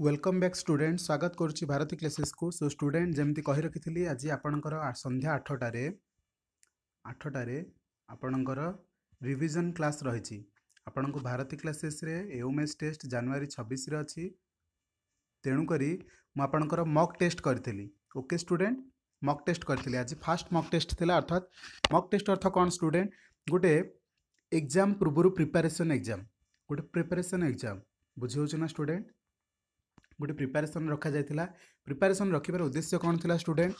welcome ব্যাକ୍ student ସ୍ୱାଗତ କରୁଛି Bharati କ୍ଲାସେସ୍କୁ show student ଯେମିତି କହି ରଖିଥିଲି ଆଜି ଆପଣଙ୍କର ସନ୍ଧ୍ୟା ଆଠଟାରେ ଆଠଟାରେ ଆପଣଙ୍କର ରିଭିଜନ୍ କ୍ଲାସ୍ ରହିଛି ଆପଣଙ୍କୁ ଭାରତୀ କ୍ଲାସେସ୍ରେ ଏଓମେସ୍ ଟେଷ୍ଟ ଜାନୁଆରୀ ଛବିଶରେ ଅଛି ତେଣୁକରି ମୁଁ ଆପଣଙ୍କର ମକ୍ ଟେଷ୍ଟ କରିଥିଲି ଓକେ ଷ୍ଟୁଡେଣ୍ଟ ମକ୍ ଟେଷ୍ଟ କରିଥିଲି ଆଜି ଫାଷ୍ଟ ମକ୍ ଟେଷ୍ଟ ଥିଲା ଅର୍ଥାତ୍ ମକ୍ ଟେଷ୍ଟ ଅର୍ଥ କ'ଣ ଷ୍ଟୁଡେଣ୍ଟ ଗୋଟେ ଏକ୍ଜାମ୍ ପୂର୍ବରୁ ପ୍ରିପାରେସନ୍ ଏକ୍ଜାମ୍ ଗୋଟେ ପ୍ରିପାରେସନ୍ ଏକ୍ଜାମ୍ ବୁଝି ହେଉଛି ନା ଷ୍ଟୁଡେଣ୍ଟ ଗୋଟେ ପ୍ରିପାରେସନ୍ ରଖାଯାଇଥିଲା ପ୍ରିପାରେସନ୍ ରଖିବାର ଉଦ୍ଦେଶ୍ୟ କ'ଣ ଥିଲା ଷ୍ଟୁଡେଣ୍ଟ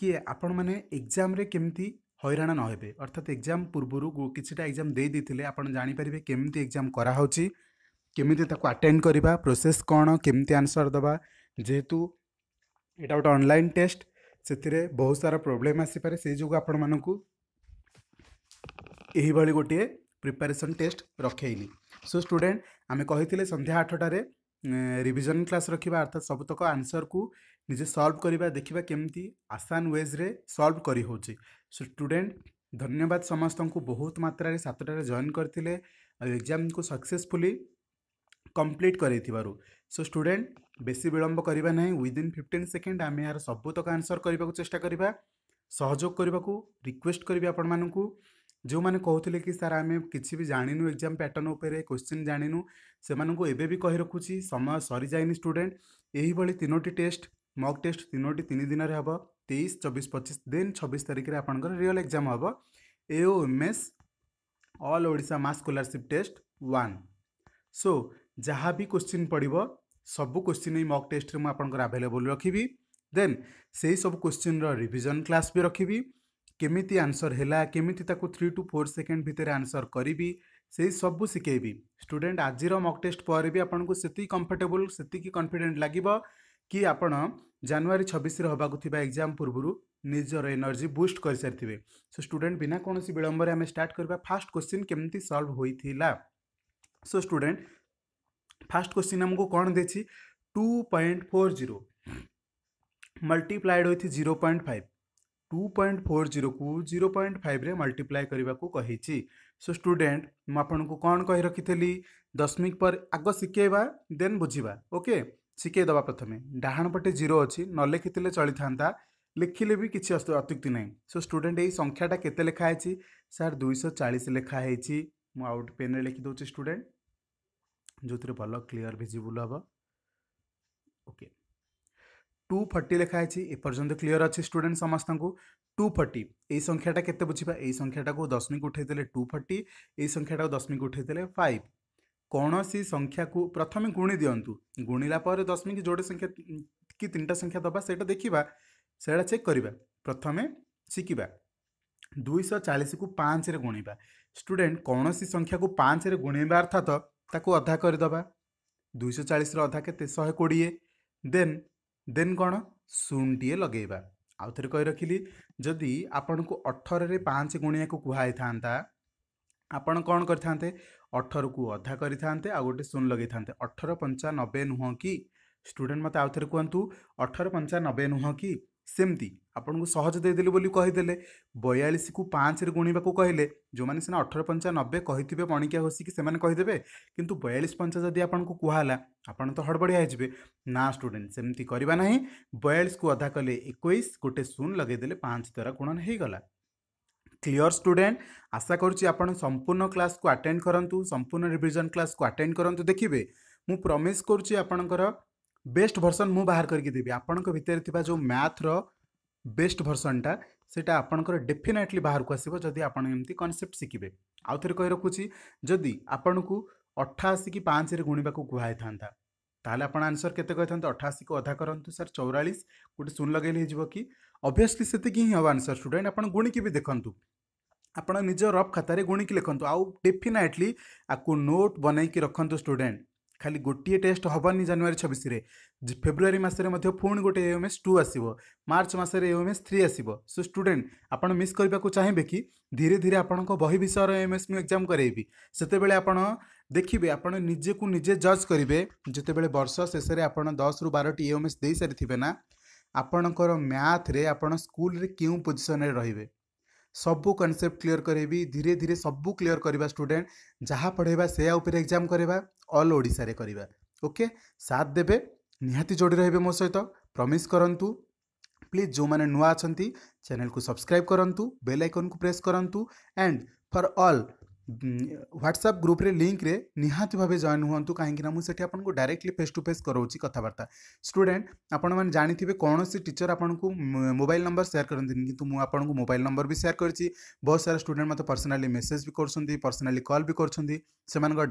କି ଆପଣମାନେ ଏକ୍ଜାମ୍ରେ କେମିତି ହଇରାଣ ନ ହେବେ ଅର୍ଥାତ୍ ଏକ୍ଜାମ୍ ପୂର୍ବରୁ କିଛିଟା ଏକ୍ଜାମ୍ ଦେଇ ଦେଇଥିଲେ ଆପଣ ଜାଣିପାରିବେ କେମିତି ଏକ୍ଜାମ୍ କରାହେଉଛି କେମିତି ତାକୁ ଆଟେଣ୍ଡ କରିବା ପ୍ରୋସେସ୍ କ'ଣ କେମିତି ଆନ୍ସର୍ ଦେବା ଯେହେତୁ ଏଇଟା ଗୋଟେ ଅନଲାଇନ୍ ଟେଷ୍ଟ ସେଥିରେ ବହୁତ ସାରା ପ୍ରୋବ୍ଲେମ୍ ଆସିପାରେ ସେଇ ଯୋଗୁଁ ଆପଣମାନଙ୍କୁ ଏହିଭଳି ଗୋଟିଏ ପ୍ରିପାରେସନ୍ ଟେଷ୍ଟ ରଖେଇଲି ସୋ ଷ୍ଟୁଡେଣ୍ଟ ଆମେ କହିଥିଲେ ସନ୍ଧ୍ୟା ଆଠଟାରେ ରିଭିଜନ୍ କ୍ଲାସ୍ ରଖିବା ଅର୍ଥାତ୍ ସବୁତକ ଆନ୍ସର୍କୁ ନିଜେ ସଲ୍ଭ କରିବା ଦେଖିବା କେମିତି ଆସାନ ୱେଜ୍ରେ ସଲ୍ଭ କରିହେଉଛି ସୋ ଷ୍ଟୁଡ଼େଣ୍ଟ ଧନ୍ୟବାଦ ସମସ୍ତଙ୍କୁ ବହୁତ ମାତ୍ରାରେ ସାତଟାରେ ଜଏନ୍ କରିଥିଲେ ଆଉ ଏକ୍ଜାମ୍କୁ ସକ୍ସେସଫୁଲି କମ୍ପ୍ଲିଟ୍ କରାଇଥିବାରୁ ସୋ ଷ୍ଟୁଡ଼େଣ୍ଟ ବେଶୀ ବିଳମ୍ବ କରିବା ନାହିଁ ୱିଦିନ୍ ଫିଫ୍ଟିନ୍ ସେକେଣ୍ଡ ଆମେ ଏହାର ସବୁତକ ଆନ୍ସର୍ କରିବାକୁ ଚେଷ୍ଟା କରିବା ସହଯୋଗ କରିବାକୁ ରିକ୍ୱେଷ୍ଟ କରିବି ଆପଣମାନଙ୍କୁ ଯେଉଁମାନେ କହୁଥିଲେ କି ସାର୍ ଆମେ କିଛି ବି ଜାଣିନୁ ଏକ୍ଜାମ୍ ପ୍ୟାଟର୍ନ ଉପରେ କୋଶ୍ଚିନ୍ ଜାଣିନୁ ସେମାନଙ୍କୁ ଏବେ ବି କହି ରଖୁଛି ସମୟ ସରିଯାଇନି ଷ୍ଟୁଡେଣ୍ଟ ଏହିଭଳି ତିନୋଟି ଟେଷ୍ଟ ମକ୍ ଟେଷ୍ଟ ତିନୋଟି ତିନି ଦିନରେ ହେବ ତେଇଶ ଚବିଶ ପଚିଶ ଦେନ୍ ଛବିଶ ତାରିଖରେ ଆପଣଙ୍କର ରିଅଲ୍ ଏକ୍ଜାମ୍ ହେବ A O M S all Odisha mass scholarship test one so ଯାହା ବି କୋଶ୍ଚିନ୍ ପଡ଼ିବ ସବୁ କୋଶ୍ଚିନ୍ ଏଇ ମକ୍ ଟେଷ୍ଟରେ ମୁଁ ଆପଣଙ୍କର ଆଭେଲେବୁଲ୍ ରଖିବି ଦେନ୍ ସେହି ସବୁ କୋଶ୍ଚିନ୍ର ରିଭିଜନ୍ କ୍ଲାସ୍ ବି ରଖିବି କେମିତି ଆନ୍ସର୍ ହେଲା କେମିତି ତାକୁ ଥ୍ରୀ ଟୁ ଫୋର୍ ସେକେଣ୍ଡ ଭିତରେ ଆନ୍ସର୍ କରିବି ସେଇ ସବୁ ଶିଖେଇବି ଷ୍ଟୁଡେଣ୍ଟ ଆଜିର ମକ୍ ଟେଷ୍ଟ ପରେ ବି ଆପଣଙ୍କୁ ସେତିକି କମ୍ଫର୍ଟେବୁଲ୍ ସେତିକି କନଫିଡେଣ୍ଟ ଲାଗିବ କି ଆପଣ ଜାନୁଆରୀ ଛବିଶରେ ହେବାକୁ ଥିବା ଏକ୍ଜାମ୍ ପୂର୍ବରୁ ନିଜର ଏନର୍ଜି ବୁଷ୍ଟ କରିସାରିଥିବେ ସୋ ଷ୍ଟୁଡେଣ୍ଟ ବିନା କୌଣସି ବିଳମ୍ବରେ ଆମେ ଷ୍ଟାର୍ଟ କରିବା ଫାର୍ଷ୍ଟ କ୍ୱେଶ୍ଚିନ୍ କେମିତି ସଲ୍ଭ ହୋଇଥିଲା ସୋ ଷ୍ଟୁଡେଣ୍ଟ ଫାର୍ଷ୍ଟ କ୍ୱେଶ୍ଚିନ୍ ଆମକୁ କ'ଣ ଦେଇଛି two point four zero multiplied ହୋଇଛି zero point five two point four zero को जीरो पॉइंट फाइव मल्टीप्लाय करने को कही सो स्टूडेंट मुझको कौन कही रखी थी दशमिक पर आग शिखेवा देन बुझा ओके शिखेद प्रथम पटे जीरो अच्छी न लिखी चली था लिखिले भी कि अत्युक्ति ना सो स्टूडेंट ये संख्याटा के लिखाई सार दुई चालीस लिखाही मुझे पेन में लिखिदे स्टूडेंट जो थे भल क्लीयर भिजिबुल हम ओके টু ফর্টি লেখা হয়েছে এপর্যন্ত ক্লিয়ার আছে স্টুডেন্ট সমস্ত টু ফর্টি এই সংখ্যাটা কেতে বুঝবা এই সংখ্যাটা দশমিক উঠাইলে টু ফর্টি এই সংখ্যাটা দশমিক উঠাইলে ফাইভ কৌশি সংখ্যা প্রথমে গুণি দিও গুণিলা পরে দশমিক যোড়ে সংখ্যা কি তিনটা সংখ্যা দেবা সেটা দেখা সেটা চেক করা প্রথমে শিখবা ଦୁଇଶହ ଚାଳିଶକୁ ପାଞ୍ଚରେ ଗୁଣିବା ଷ୍ଟୁଡ଼େଣ୍ଟ କୌଣସି ସଂଖ୍ୟାକୁ ପାଞ୍ଚରେ ଗୁଣେଇବା ଅର୍ଥାତ ତାକୁ ଅଧା କରିଦେବା ଦୁଇଶହ ଚାଳିଶର ଅଧା କେତେ ଶହେ କୋଡ଼ିଏ ଦେନ୍ ଦେନ୍ କ'ଣ ଶୂନଟିଏ ଲଗେଇବା ଆଉ ଥରେ କହି ରଖିଲି ଯଦି ଆପଣଙ୍କୁ ଅଠରରେ ପାଞ୍ଚ ଗୁଣିଆକୁ କୁହାହେଇଥାନ୍ତା ଆପଣ କ'ଣ କରିଥାନ୍ତେ ଅଠରକୁ ଅଧା କରିଥାନ୍ତେ ଆଉ ଗୋଟେ ଶୂନ ଲଗେଇଥାନ୍ତେ ଅଠର ପଞ୍ଚା ନବେ ନୁହଁ କି ଷ୍ଟୁଡ଼େଣ୍ଟ ମୋତେ ଆଉ ଥରେ କୁହନ୍ତୁ ଅଠର ପଞ୍ଚା ନବେ ନୁହଁ କି ସେମିତି আপনক সহজ দে দেলি বলি কই দেলে 42 কক 5 র গুণিবা ক কইলে জমান 18590 কইতিবে বনিকিয়া হসি কি সেমান কই দেবে কিন্তু 42 5 যদি আপনক কহালা আপন তো হড়বড়াই আইজবে না স্টুডেন্ট সেমতি করিবা নাহি 42 ক অধা কলে 21 গটে শূন্য লাগাই দেলে 5 দ্বারা গুণন হই গলা ক্লিয়ার স্টুডেন্ট আশা করুছি আপন সম্পূর্ণ ক্লাস ক অ্যাটেন্ড করন্তু সম্পূর্ণ রিভিশন ক্লাস ক অ্যাটেন্ড করন্তু দেখিবে মু প্রমিস করুছি আপনকৰ বেস্ট ভার্সন মু বাহির করকি দেবি আপনক ভিতর থিবা যে ম্যাথ র ବେଷ୍ଟ ଭର୍ସନଟା ସେଇଟା ଆପଣଙ୍କର ଡେଫିନାଇଟଲି ବାହାରକୁ ଆସିବ ଯଦି ଆପଣ ଏମିତି କନସେପ୍ଟ ଶିଖିବେ ଆଉ ଥରେ କହି ରଖୁଛି ଯଦି ଆପଣଙ୍କୁ ଅଠାଅଶୀକି ପାଞ୍ଚରେ ଗୁଣିବାକୁ କୁହାଇଥାନ୍ତା ତାହେଲେ ଆପଣ ଆନ୍ସର କେତେ କହିଥାନ୍ତେ ଅଠାଅଶୀକୁ ଅଧା କରନ୍ତୁ ସାର୍ ଚଉରାଳିଶ ଗୋଟେ ଶୂନ ଲଗେଇଲେ ହେଇଯିବ କି ଅଭିୟସ୍ଲି ସେତିକି ହିଁ ହେବ ଆନ୍ସର ଷ୍ଟୁଡେଣ୍ଟ ଆପଣ ଗୁଣିକି ବି ଦେଖନ୍ତୁ ଆପଣ ନିଜ ରଫ୍ ଖାତାରେ ଗୁଣିକି ଲେଖନ୍ତୁ ଆଉ ଡେଫିନାଇଟଲି ଆକୁ ନୋଟ୍ ବନେଇକି ରଖନ୍ତୁ ଷ୍ଟୁଡେଣ୍ଟ ଖାଲି ଗୋଟିଏ ଟେଷ୍ଟ ହେବନି ଜାନୁଆରୀ ଛବିଶରେ ଫେବୃଆରୀ ମାସରେ ମଧ୍ୟ ପୁଣି ଗୋଟେ ଏ ଏମ୍ ଟୁ ଆସିବ ମାର୍ଚ୍ଚ ମାସରେ ଏ ଏମ୍ ଥ୍ରୀ ଆସିବ ସୋ ଷ୍ଟୁଡେଣ୍ଟ ଆପଣ ମିସ୍ କରିବାକୁ ଚାହିଁବେ କି ଧୀରେ ଧୀରେ ଆପଣଙ୍କ ବହି ବିଷୟର ଏମ୍ ଏସ୍ ମୁଁ ଏକ୍ଜାମ୍ କରାଇବି ସେତେବେଳେ ଆପଣ ଦେଖିବେ ଆପଣ ନିଜକୁ ନିଜେ ଜଜ୍ କରିବେ ଯେତେବେଳେ ବର୍ଷ ଶେଷରେ ଆପଣ ଦଶରୁ ବାରଟି ଏ ଏମ୍ ଏସ୍ ଦେଇସାରିଥିବେ ନା ଆପଣଙ୍କର ମ୍ୟାଥ୍ରେ ଆପଣ ସ୍କୁଲରେ କେଉଁ ପୋଜିସନ୍ରେ ରହିବେ ସବୁ କନସେପ୍ଟ କ୍ଲିୟର କରେଇବି ଧୀରେ ଧୀରେ ସବୁ କ୍ଲିୟର କରିବା ଷ୍ଟୁଡେଣ୍ଟ ଯାହା ପଢ଼େଇବା ସେୟା ଉପରେ ଏକ୍ଜାମ୍ କରିବା ଅଲ୍ ଓଡ଼ିଶାରେ କରିବା ଓକେ ସାଥ ଦେବେ ନିହାତି ଯୋଡ଼ି ରହିବେ ମୋ ସହିତ ପ୍ରମିସ୍ କରନ୍ତୁ ପ୍ଲିଜ୍ ଯେଉଁମାନେ ନୂଆ ଅଛନ୍ତି ଚ୍ୟାନେଲକୁ ସବସ୍କ୍ରାଇବ୍ କରନ୍ତୁ ବେଲ୍ ଆଇକନ୍କୁ ପ୍ରେସ୍ କରନ୍ତୁ and for all WhatsApp group रे लिंक रे निहाती भावे जॉइन हुवंतु काहेकि ना मु सेठी डायरेक्टली फेस टू फेस करौची कथाबार्ता स्टूडेंट आपन मन जानिथिबे कोनोसी टीचर आपन मोबाइल नंबर सेयार करते कि मु मोबाइल नंबर भी सेयार करची बहुत सारा स्टूडेंट मते पर्सनाली मेसेज भी करछंती पर्सनली कॉल भी करछंती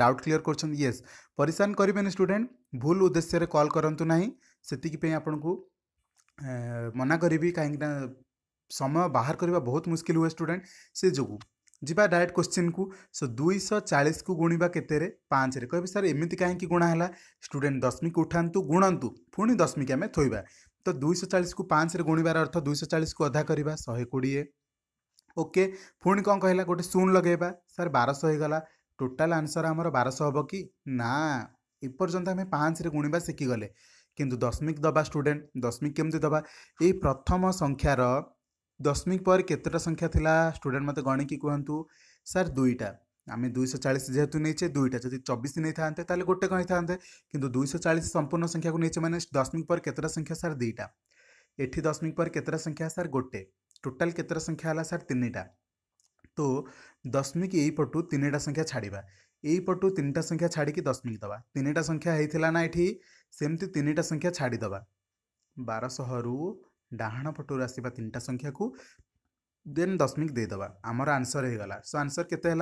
डाउट क्लियर करछंती यस परेशान करबेने स्टूडेंट भूल उद्देश्य से कल करंतु नाही सेतिकि पे मना करी कहीं समय बाहर करवा बहुत मुस्किल हुए स्टूडेंट से जोगु ଯିବା ଡାଇରେକ୍ଟ କୋଶ୍ଚିନ୍କୁ ସୋ ଦୁଇଶହ ଚାଳିଶକୁ ଗୁଣିବା କେତେରେ ପାଞ୍ଚରେ କହିବେ ସାର୍ ଏମିତି କାହିଁକି ଗୁଣା ହେଲା ଷ୍ଟୁଡେଣ୍ଟ ଦଶମିକ ଉଠାନ୍ତୁ ଗୁଣନ୍ତୁ ପୁଣି ଦଶମିକ ଆମେ ଥୋଇବା ତ ଦୁଇଶହ ଚାଳିଶକୁ ପାଞ୍ଚରେ ଗୁଣିବାର ଅର୍ଥ ଦୁଇଶହ ଚାଳିଶକୁ ଅଧା କରିବା ଶହେ କୋଡ଼ିଏ ଓକେ ପୁଣି କ'ଣ କହିଲା ଗୋଟେ ଶୂନ ଲଗାଇବା ସାର୍ ବାରଶହ ହେଇଗଲା ଟୋଟାଲ୍ ଆନ୍ସର୍ ଆମର ବାରଶହ ହେବ କି ନା ଏପର୍ଯ୍ୟନ୍ତ ଆମେ ପାଞ୍ଚରେ ଗୁଣିବା ଶିଖିଗଲେ କିନ୍ତୁ ଦଶମିକ ଦେବା ଷ୍ଟୁଡେଣ୍ଟ ଦଶମିକ କେମିତି ଦେବା ଏଇ ପ୍ରଥମ ସଂଖ୍ୟାର दशमिक पर केतटा संख्या थिला स्टूडेंट मते गणिकी कहतु सर दुईटा आम दुईश चालीस जेहतु नहींचे दुईटा जब चबीस नहीं था गोटे कही था कि दुईश चालीस संपूर्ण संख्या को नहींचे मैंने दशमिक पर केतटा संख्या सर दुईटा ये दशमिक पर केतटा संख्या सर गोटे टोटाल केतटा संख्या है सर तीन टा तो दशमिक यहीपटू तीन टा संख्या छाड़ा यहीपटू तीन टा संख्या छाड़ी दशमिक दवा तीन टा संख्या होता ना ये सेमती तीन टा संख्या छाड़ीदा बारशह रू डाहाण पटु आसा तीन टा संख्या को देन दशमिक देदे आमर आंसर हो गला सो आंसर के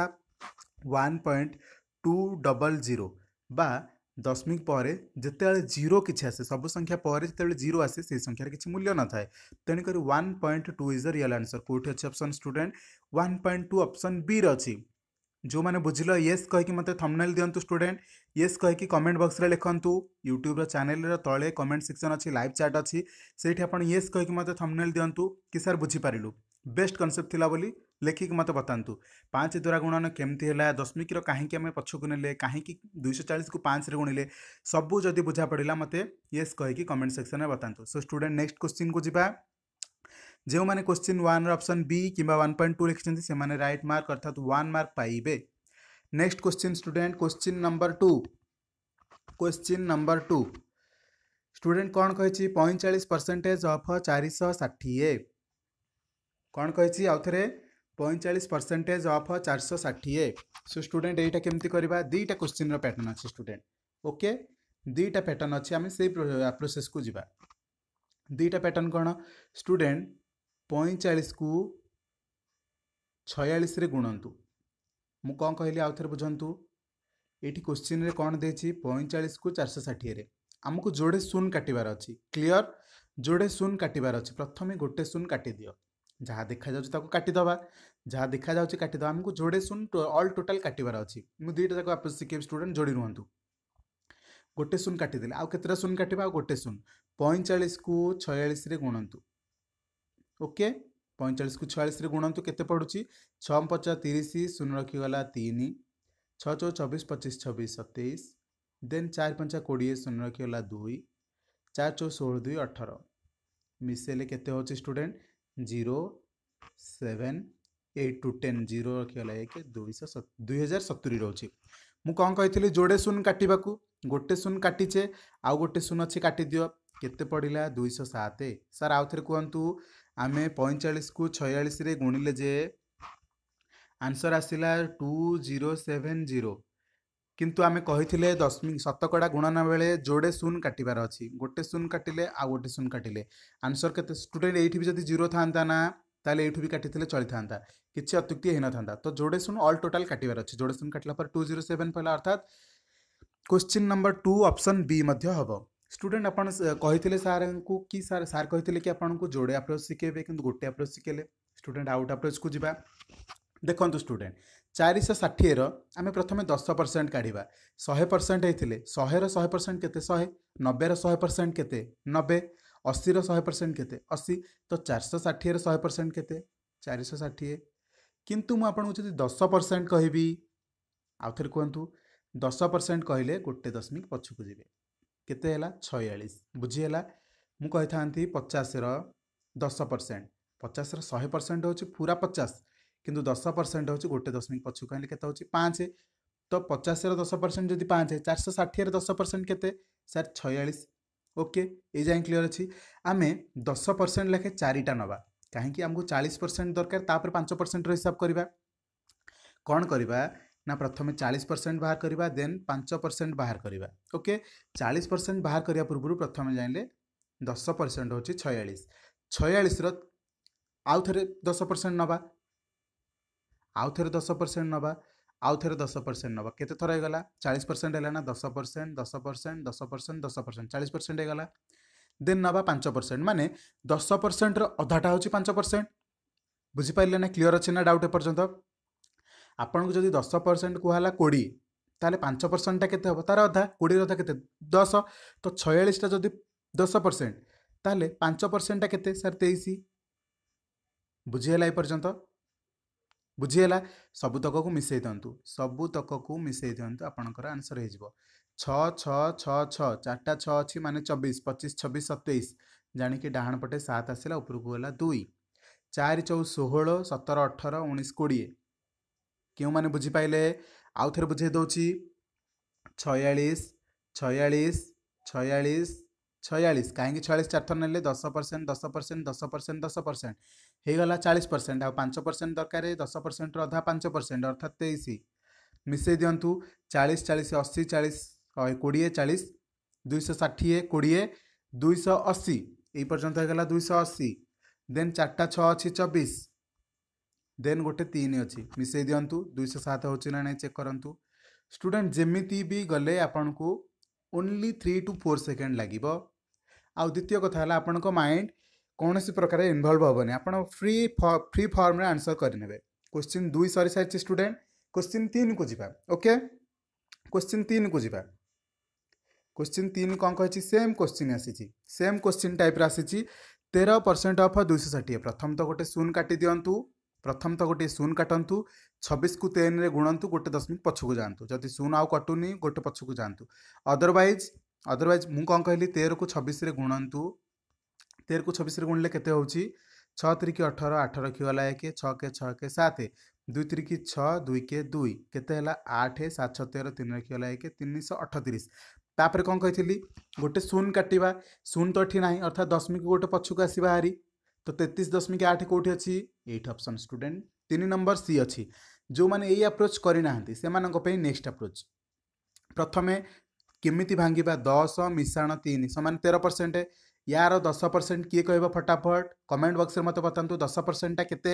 one point two double zero बा दशमिक पर जिते जीरो किसी आसे सब संख्या पर जीरो आसे से संख्यार किसी मूल्य न था तेणुक one point two is the real answer कौटी अच्छे option student one point two option B रही जो मैंने बुझल येस कहीकि मत थमेल दिंतु स्टूडेंट येस कहीक कमेंट बक्स में लिखु यूट्यूब्र चेल तले कमेंट सेक्शन अच्छी लाइव चार्ट अच्छी से येस कहीक मत थमेल दिंतु कि सार बुझीपारू बेस्ट कनसेप्ट लिखिक मत बतातु पाँच द्वारा गुणन केमती है दशमिकर कहीं पक्षक ने कहीं दुई चालीस को पाँच गुणिले सबू जदि बुझा पड़ा मत येस कहीकि कमेंट सेक्शन में बतातु सो स्टूडेंट नेक्स्ट क्वेश्चन को जी जो मैंने क्वेश्चन वन अपसन बी कि वन पॉइंट टू लिखी से मैंने रईट मार्क अर्थात वन मार्क पाइबे next question student question number two question number two student कौन कही पैंचाश परसेंटेज अफ चार षाठी कौन कही आउ थे पैंचाश परसेंटेज अफ चार षाठी सो स्टूडेंट यहीटा केमती दुईटा क्वेश्चन रैटर्न अच्छे स्टूडेंट ओके दुईटा पैटर्न अच्छे आम से प्रोसेस को जी दुईटा पैटर्न कौन स्टूडेंट ପଇଁଚାଳିଶକୁ ଛୟାଳିଶରେ ଗୁଣନ୍ତୁ ମୁଁ କ'ଣ କହିଲି ଆଉ ଥରେ ବୁଝନ୍ତୁ ଏଇଠି କ୍ୱେଶ୍ଚିନ୍ରେ କ'ଣ ଦେଇଛି ପଇଁଚାଳିଶକୁ ଚାରିଶହ ଷାଠିଏରେ ଆମକୁ ଯୋଡ଼େ ଶୂନ କାଟିବାର ଅଛି କ୍ଲିଅର୍ ଯୋଡ଼େ ଶୂନ କାଟିବାର ଅଛି ପ୍ରଥମେ ଗୋଟେ ଶୂନ କାଟିଦିଅ ଯାହା ଦେଖାଯାଉଛି ତାକୁ କାଟିଦେବା ଯାହା ଦେଖାଯାଉଛି କାଟିଦେବା ଆମକୁ ଯୋଡ଼େ ଶୂନ ଅଲ୍ ଟୋଟାଲ୍ କାଟିବାର ଅଛି ମୁଁ ଦୁଇଟା ଯାକ ଆପଣ ଶିଖେଇବି ଷ୍ଟୁଡେଣ୍ଟ ଯୋଡ଼ି ରୁହନ୍ତୁ ଗୋଟେ ଶୂନ କାଟିଦେଲେ ଆଉ କେତେଟା ଶୂନ କାଟିବା ଆଉ ଗୋଟେ ଶୂନ ପଇଁଚାଳିଶକୁ ଛୟାଳିଶରେ ଗୁଣନ୍ତୁ ଓକେ ପଇଁଚାଳିଶକୁ ଛୟାଳିଶରେ ଗୁଣନ୍ତୁ କେତେ ପଡ଼ୁଛି ଛଅ ପଚାଶ ତିରିଶ ଶୂନ ରଖିଗଲା ତିନି ଛଅ ଛଅ ଛବିଶ ପଚିଶ ଛବିଶ ସତେଇଶ ଦେନ୍ ଚାରି ପଞ୍ଚା କୋଡ଼ିଏ ଶୂନ ରଖିଗଲା ଦୁଇ ଚାରି ଛଅ ଷୋହଳ ଦୁଇ ଅଠର ମିଶାଇଲେ କେତେ ହେଉଛି student zero seven eight two ten zero ରଖିଗଲା ଏକ ଦୁଇଶହ ଦୁଇ ହଜାର ସତୁରି ରହୁଛି ମୁଁ କ'ଣ କହିଥିଲି ଯୋଡ଼େ ଶୂନ କାଟିବାକୁ ଗୋଟେ ଶୂନ କାଟିଛେ ଆଉ ଗୋଟେ ଶୂନ ଅଛି କାଟିଦିଅ କେତେ ପଡ଼ିଲା ଦୁଇଶହ ସାତ ସାର୍ ଆଉ ଥରେ କୁହନ୍ତୁ ଆମେ ପଇଁଚାଳିଶକୁ ଛୟାଳିଶରେ ଗୁଣିଲେ ଯେ ଆନ୍ସର୍ ଆସିଲା ଟୁ ଜିରୋ ସେଭେନ୍ ଜିରୋ କିନ୍ତୁ ଆମେ କହିଥିଲେ ଦଶମିକ ଶତକଡ଼ା ଗୁଣନ ବେଳେ ଯୋଡ଼େ ଶୂନ କାଟିବାର ଅଛି ଗୋଟେ ଶୂନ କାଟିଲେ ଆଉ ଗୋଟେ ଶୂନ କାଟିଲେ ଆନ୍ସର୍ କେତେ ଷ୍ଟୁଡେଣ୍ଟ ଏଇଠି ବି ଯଦି ଜିରୋ ଥାନ୍ତା ନା ତାହେଲେ ଏଇଠୁ ବି କାଟିଥିଲେ ଚଳିଥାନ୍ତା କିଛି ଅତ୍ୟୁକ୍ତି ହେଇନଥାନ୍ତା ତ ଯୋଡ଼େ ଶୂନ ଅଲ୍ ଟୋଟାଲ୍ କାଟିବାର ଅଛି ଯୋଡ଼େ ଶୂନ କାଟିଲା ପରେ ଟୁ ଜିରୋ ସେଭେନ୍ ପଡ଼ିଲା ଅର୍ଥାତ୍ question number two option B ମଧ୍ୟ ହେବ स्टूडेंट आप सार को कि सार कही आपन को जोड़े आप्रोच शिखे कि गोटे आप्रोच शिखे स्टूडेंट आउट आप्रोच को जी देखु स्टूडेंट चारिश षाठी आम प्रथम दस परसेंट काढ़ा शहे परसेंट होते शहेर शहे परसेंट के शहे नबेर शहे परसेंट के नबे अशीर शहे परसेंट के अशी तो चारश षाठिएर शहे परसेंट के चारिश षाठिए किंतु मुझे दस परसेंट कह आउ थे कहतु दस परसेंट कहले गोटे दशमिक पछक जी କେତେ ହେଲା ଛୟାଳିଶ ବୁଝିହେଲା ମୁଁ କହିଥାନ୍ତି ପଚାଶର ଦଶ ପରସେଣ୍ଟ ପଚାଶର ଶହେ ପରସେଣ୍ଟ ହେଉଛି ପୁରା ପଚାଶ କିନ୍ତୁ ଦଶ ପରସେଣ୍ଟ ହେଉଛି ଗୋଟେ ଦଶମିକ ପଛକୁ କହିଲେ କେତେ ହେଉଛି ପାଞ୍ଚ ତ ପଚାଶର ଦଶ ପରସେଣ୍ଟ ଯଦି ପାଞ୍ଚ ଚାରିଶହ ଷାଠିଏର ଦଶ ପରସେଣ୍ଟ କେତେ ସାର୍ ଛୟାଳିଶ ଓକେ ଏଇ ଯାଏଁ କ୍ଲିଅର୍ ଅଛି ଆମେ ଦଶ ପରସେଣ୍ଟ ଲେଖେ ଚାରିଟା ନେବା କାହିଁକି ଆମକୁ ଚାଳିଶ ପରସେଣ୍ଟ ଦରକାର ତାପରେ ପାଞ୍ଚ ପରସେଣ୍ଟର ହିସାବ କରିବା କ'ଣ କରିବା ନା ପ୍ରଥମେ ଚାଳିଶ ପରସେଣ୍ଟ ବାହାର କରିବା ଦେନ୍ ପାଞ୍ଚ ପରସେଣ୍ଟ ବାହାର କରିବା ଓକେ ଚାଳିଶ ପରସେଣ୍ଟ ବାହାର କରିବା ପୂର୍ବରୁ ପ୍ରଥମେ ଜାଣିଲେ ଦଶ ପରସେଣ୍ଟ ହେଉଛି ଛୟାଳିଶ ଛୟାଳିଶର ଆଉ ଥରେ ଦଶ ପରସେଣ୍ଟ ନେବା ଆଉ ଥରେ ଦଶ ପରସେଣ୍ଟ ନେବା ଆଉ ଥରେ ଦଶ ପରସେଣ୍ଟ ନେବା କେତେ ଥର ହେଇଗଲା ଚାଳିଶ ପରସେଣ୍ଟ ହେଲା ନା ଦଶ ପରସେଣ୍ଟ ଦଶ ପରସେଣ୍ଟ ଦଶ ପରସେଣ୍ଟ ଦଶ ପରସେଣ୍ଟ ଚାଳିଶ ପରସେଣ୍ଟ ହେଇଗଲା ଦେନ୍ ନେବା ପାଞ୍ଚ ପରସେଣ୍ଟ ମାନେ ଦଶ ପରସେଣ୍ଟର ଅଧାଟା ହେଉଛି ପାଞ୍ଚ ପରସେଣ୍ଟ ବୁଝିପାରିଲେ ନା କ୍ଲିଅର୍ ଅଛି ନା ଡାଉଟ୍ ଏପର୍ଯ୍ୟନ୍ତ ଆପଣଙ୍କୁ ଯଦି ଦଶ ପରସେଣ୍ଟ କୁହାହେଲା କୋଡ଼ିଏ ତାହେଲେ ପାଞ୍ଚ ପରସେଣ୍ଟଟା କେତେ ହେବ ତାର ଅଧା କୋଡ଼ିଏର ଅଧା କେତେ ଦଶ ତ ଛୟାଳିଶଟା ଯଦି ଦଶ ପରସେଣ୍ଟ ତାହେଲେ ପାଞ୍ଚ ପରସେଣ୍ଟଟା କେତେ ସାର୍ ତେଇଶ ବୁଝିହେଲା ଏପର୍ଯ୍ୟନ୍ତ ବୁଝିହେଲା ସବୁତକକୁ ମିଶାଇ ଦିଅନ୍ତୁ ସବୁତକକୁ ମିଶାଇ ଦିଅନ୍ତୁ ଆପଣଙ୍କର ଆନ୍ସର୍ ହୋଇଯିବ ଛଅ ଛଅ ଛଅ ଛଅ ଚାରିଟା ଛଅ ଅଛି ମାନେ ଚବିଶ ପଚିଶ ଛବିଶ ସତେଇଶ ଜାଣିକି ଡାହାଣ ପଟେ ସାତ ଆସିଲା ଉପରକୁ ଗଲା ଦୁଇ ଚାରି ଚଉ ଷୋହଳ ସତର ଅଠର ଉଣେଇଶ କୋଡ଼ିଏ କେଉଁମାନେ ବୁଝିପାରିଲେ ଆଉ ଥରେ ବୁଝାଇ ଦେଉଛି ଛୟାଳିଶ ଛୟାଳିଶ ଛୟାଳିଶ ଛୟାଳିଶ କାହିଁକି ଛୟାଳିଶ ଚାରିଥର ନେଲେ ଦଶ ପରସେଣ୍ଟ ଦଶ ପରସେଣ୍ଟ ଦଶ ପରସେଣ୍ଟ ଦଶ ପରସେଣ୍ଟ ହେଇଗଲା ଚାଳିଶ ପରସେଣ୍ଟ ଆଉ ପାଞ୍ଚ ପରସେଣ୍ଟ ଦରକାର ଦଶ ପରସେଣ୍ଟର ଅଧା ପାଞ୍ଚ ପରସେଣ୍ଟ ଅର୍ଥାତ୍ ତେଇଶ ମିଶାଇ ଦିଅନ୍ତୁ ଚାଳିଶ ଚାଳିଶ ଅଶୀ ଚାଳିଶ ଶହେ କୋଡ଼ିଏ ଚାଳିଶ ଦୁଇଶହ ଷାଠିଏ କୋଡ଼ିଏ ଦୁଇଶହ ଅଶୀ ଏଇ ପର୍ଯ୍ୟନ୍ତ ହେଇଗଲା ଦୁଇଶହ ଅଶୀ ଦେନ୍ ଚାରିଟା ଛଅ ଅଛି ଚବିଶ देन गोटे तीन अच्छी मिसे दिंतु दुईश सात हो ना नहीं चेक करूँ स्टूडेंट जमी भी गले आपन only three two four second लगे आ कथा आपण माइंड कौन सी प्रकार इनवल्व हेनी आपड़ फ्री फ्री फर्म्रे आंसर करें क्वेश्चन दुई सरी सारी स्टूडेंट क्वेश्चन तीन को जी ओके क्वेश्चन तीन को जी क्वेश्चन तीन कौन कही सेम क्वेश्चन आसी सेम क्वेश्चन टाइप आसी तेरह परसेंट अफ दुई षाठी प्रथम तो गोटे सुन काटि दिंतु प्रथम तो गोटे शून काटतु छब्बीस को तेन में गुणतु गोटे दशमिक को जातु जदि शून आउ कटुनि गोटे पछक जातु अदरवैज अदरवैज मु कौन कहली तेर को छब्बीस गुणतु तेर को छब्बीस गुणले के छः तिरिक अठर आठ खीगला एक छः के छः के सात दुई तिरिक छः दुई के दुई के आठ सात छ तेर तीन रखीगला एक तीन शह कौन कही गोटे शून काटा शून तो ये ना अर्थात दशमिक गोटे को आसवा हारी तो तेतीस दशमिक आठ कौट অছি eight option student number C अच्छी जो मैंने यही आप्रोच करना না সে নেক্সট আপ্রোচ প্রথমে কেমিতি ভাঙ্গা দশ মিশ্রাণ তিন সমান তের পরসেন্ট यार दस परसेंट किए कह फटाफट कमेंट बक्स में मत बतातु दस परसेंटा के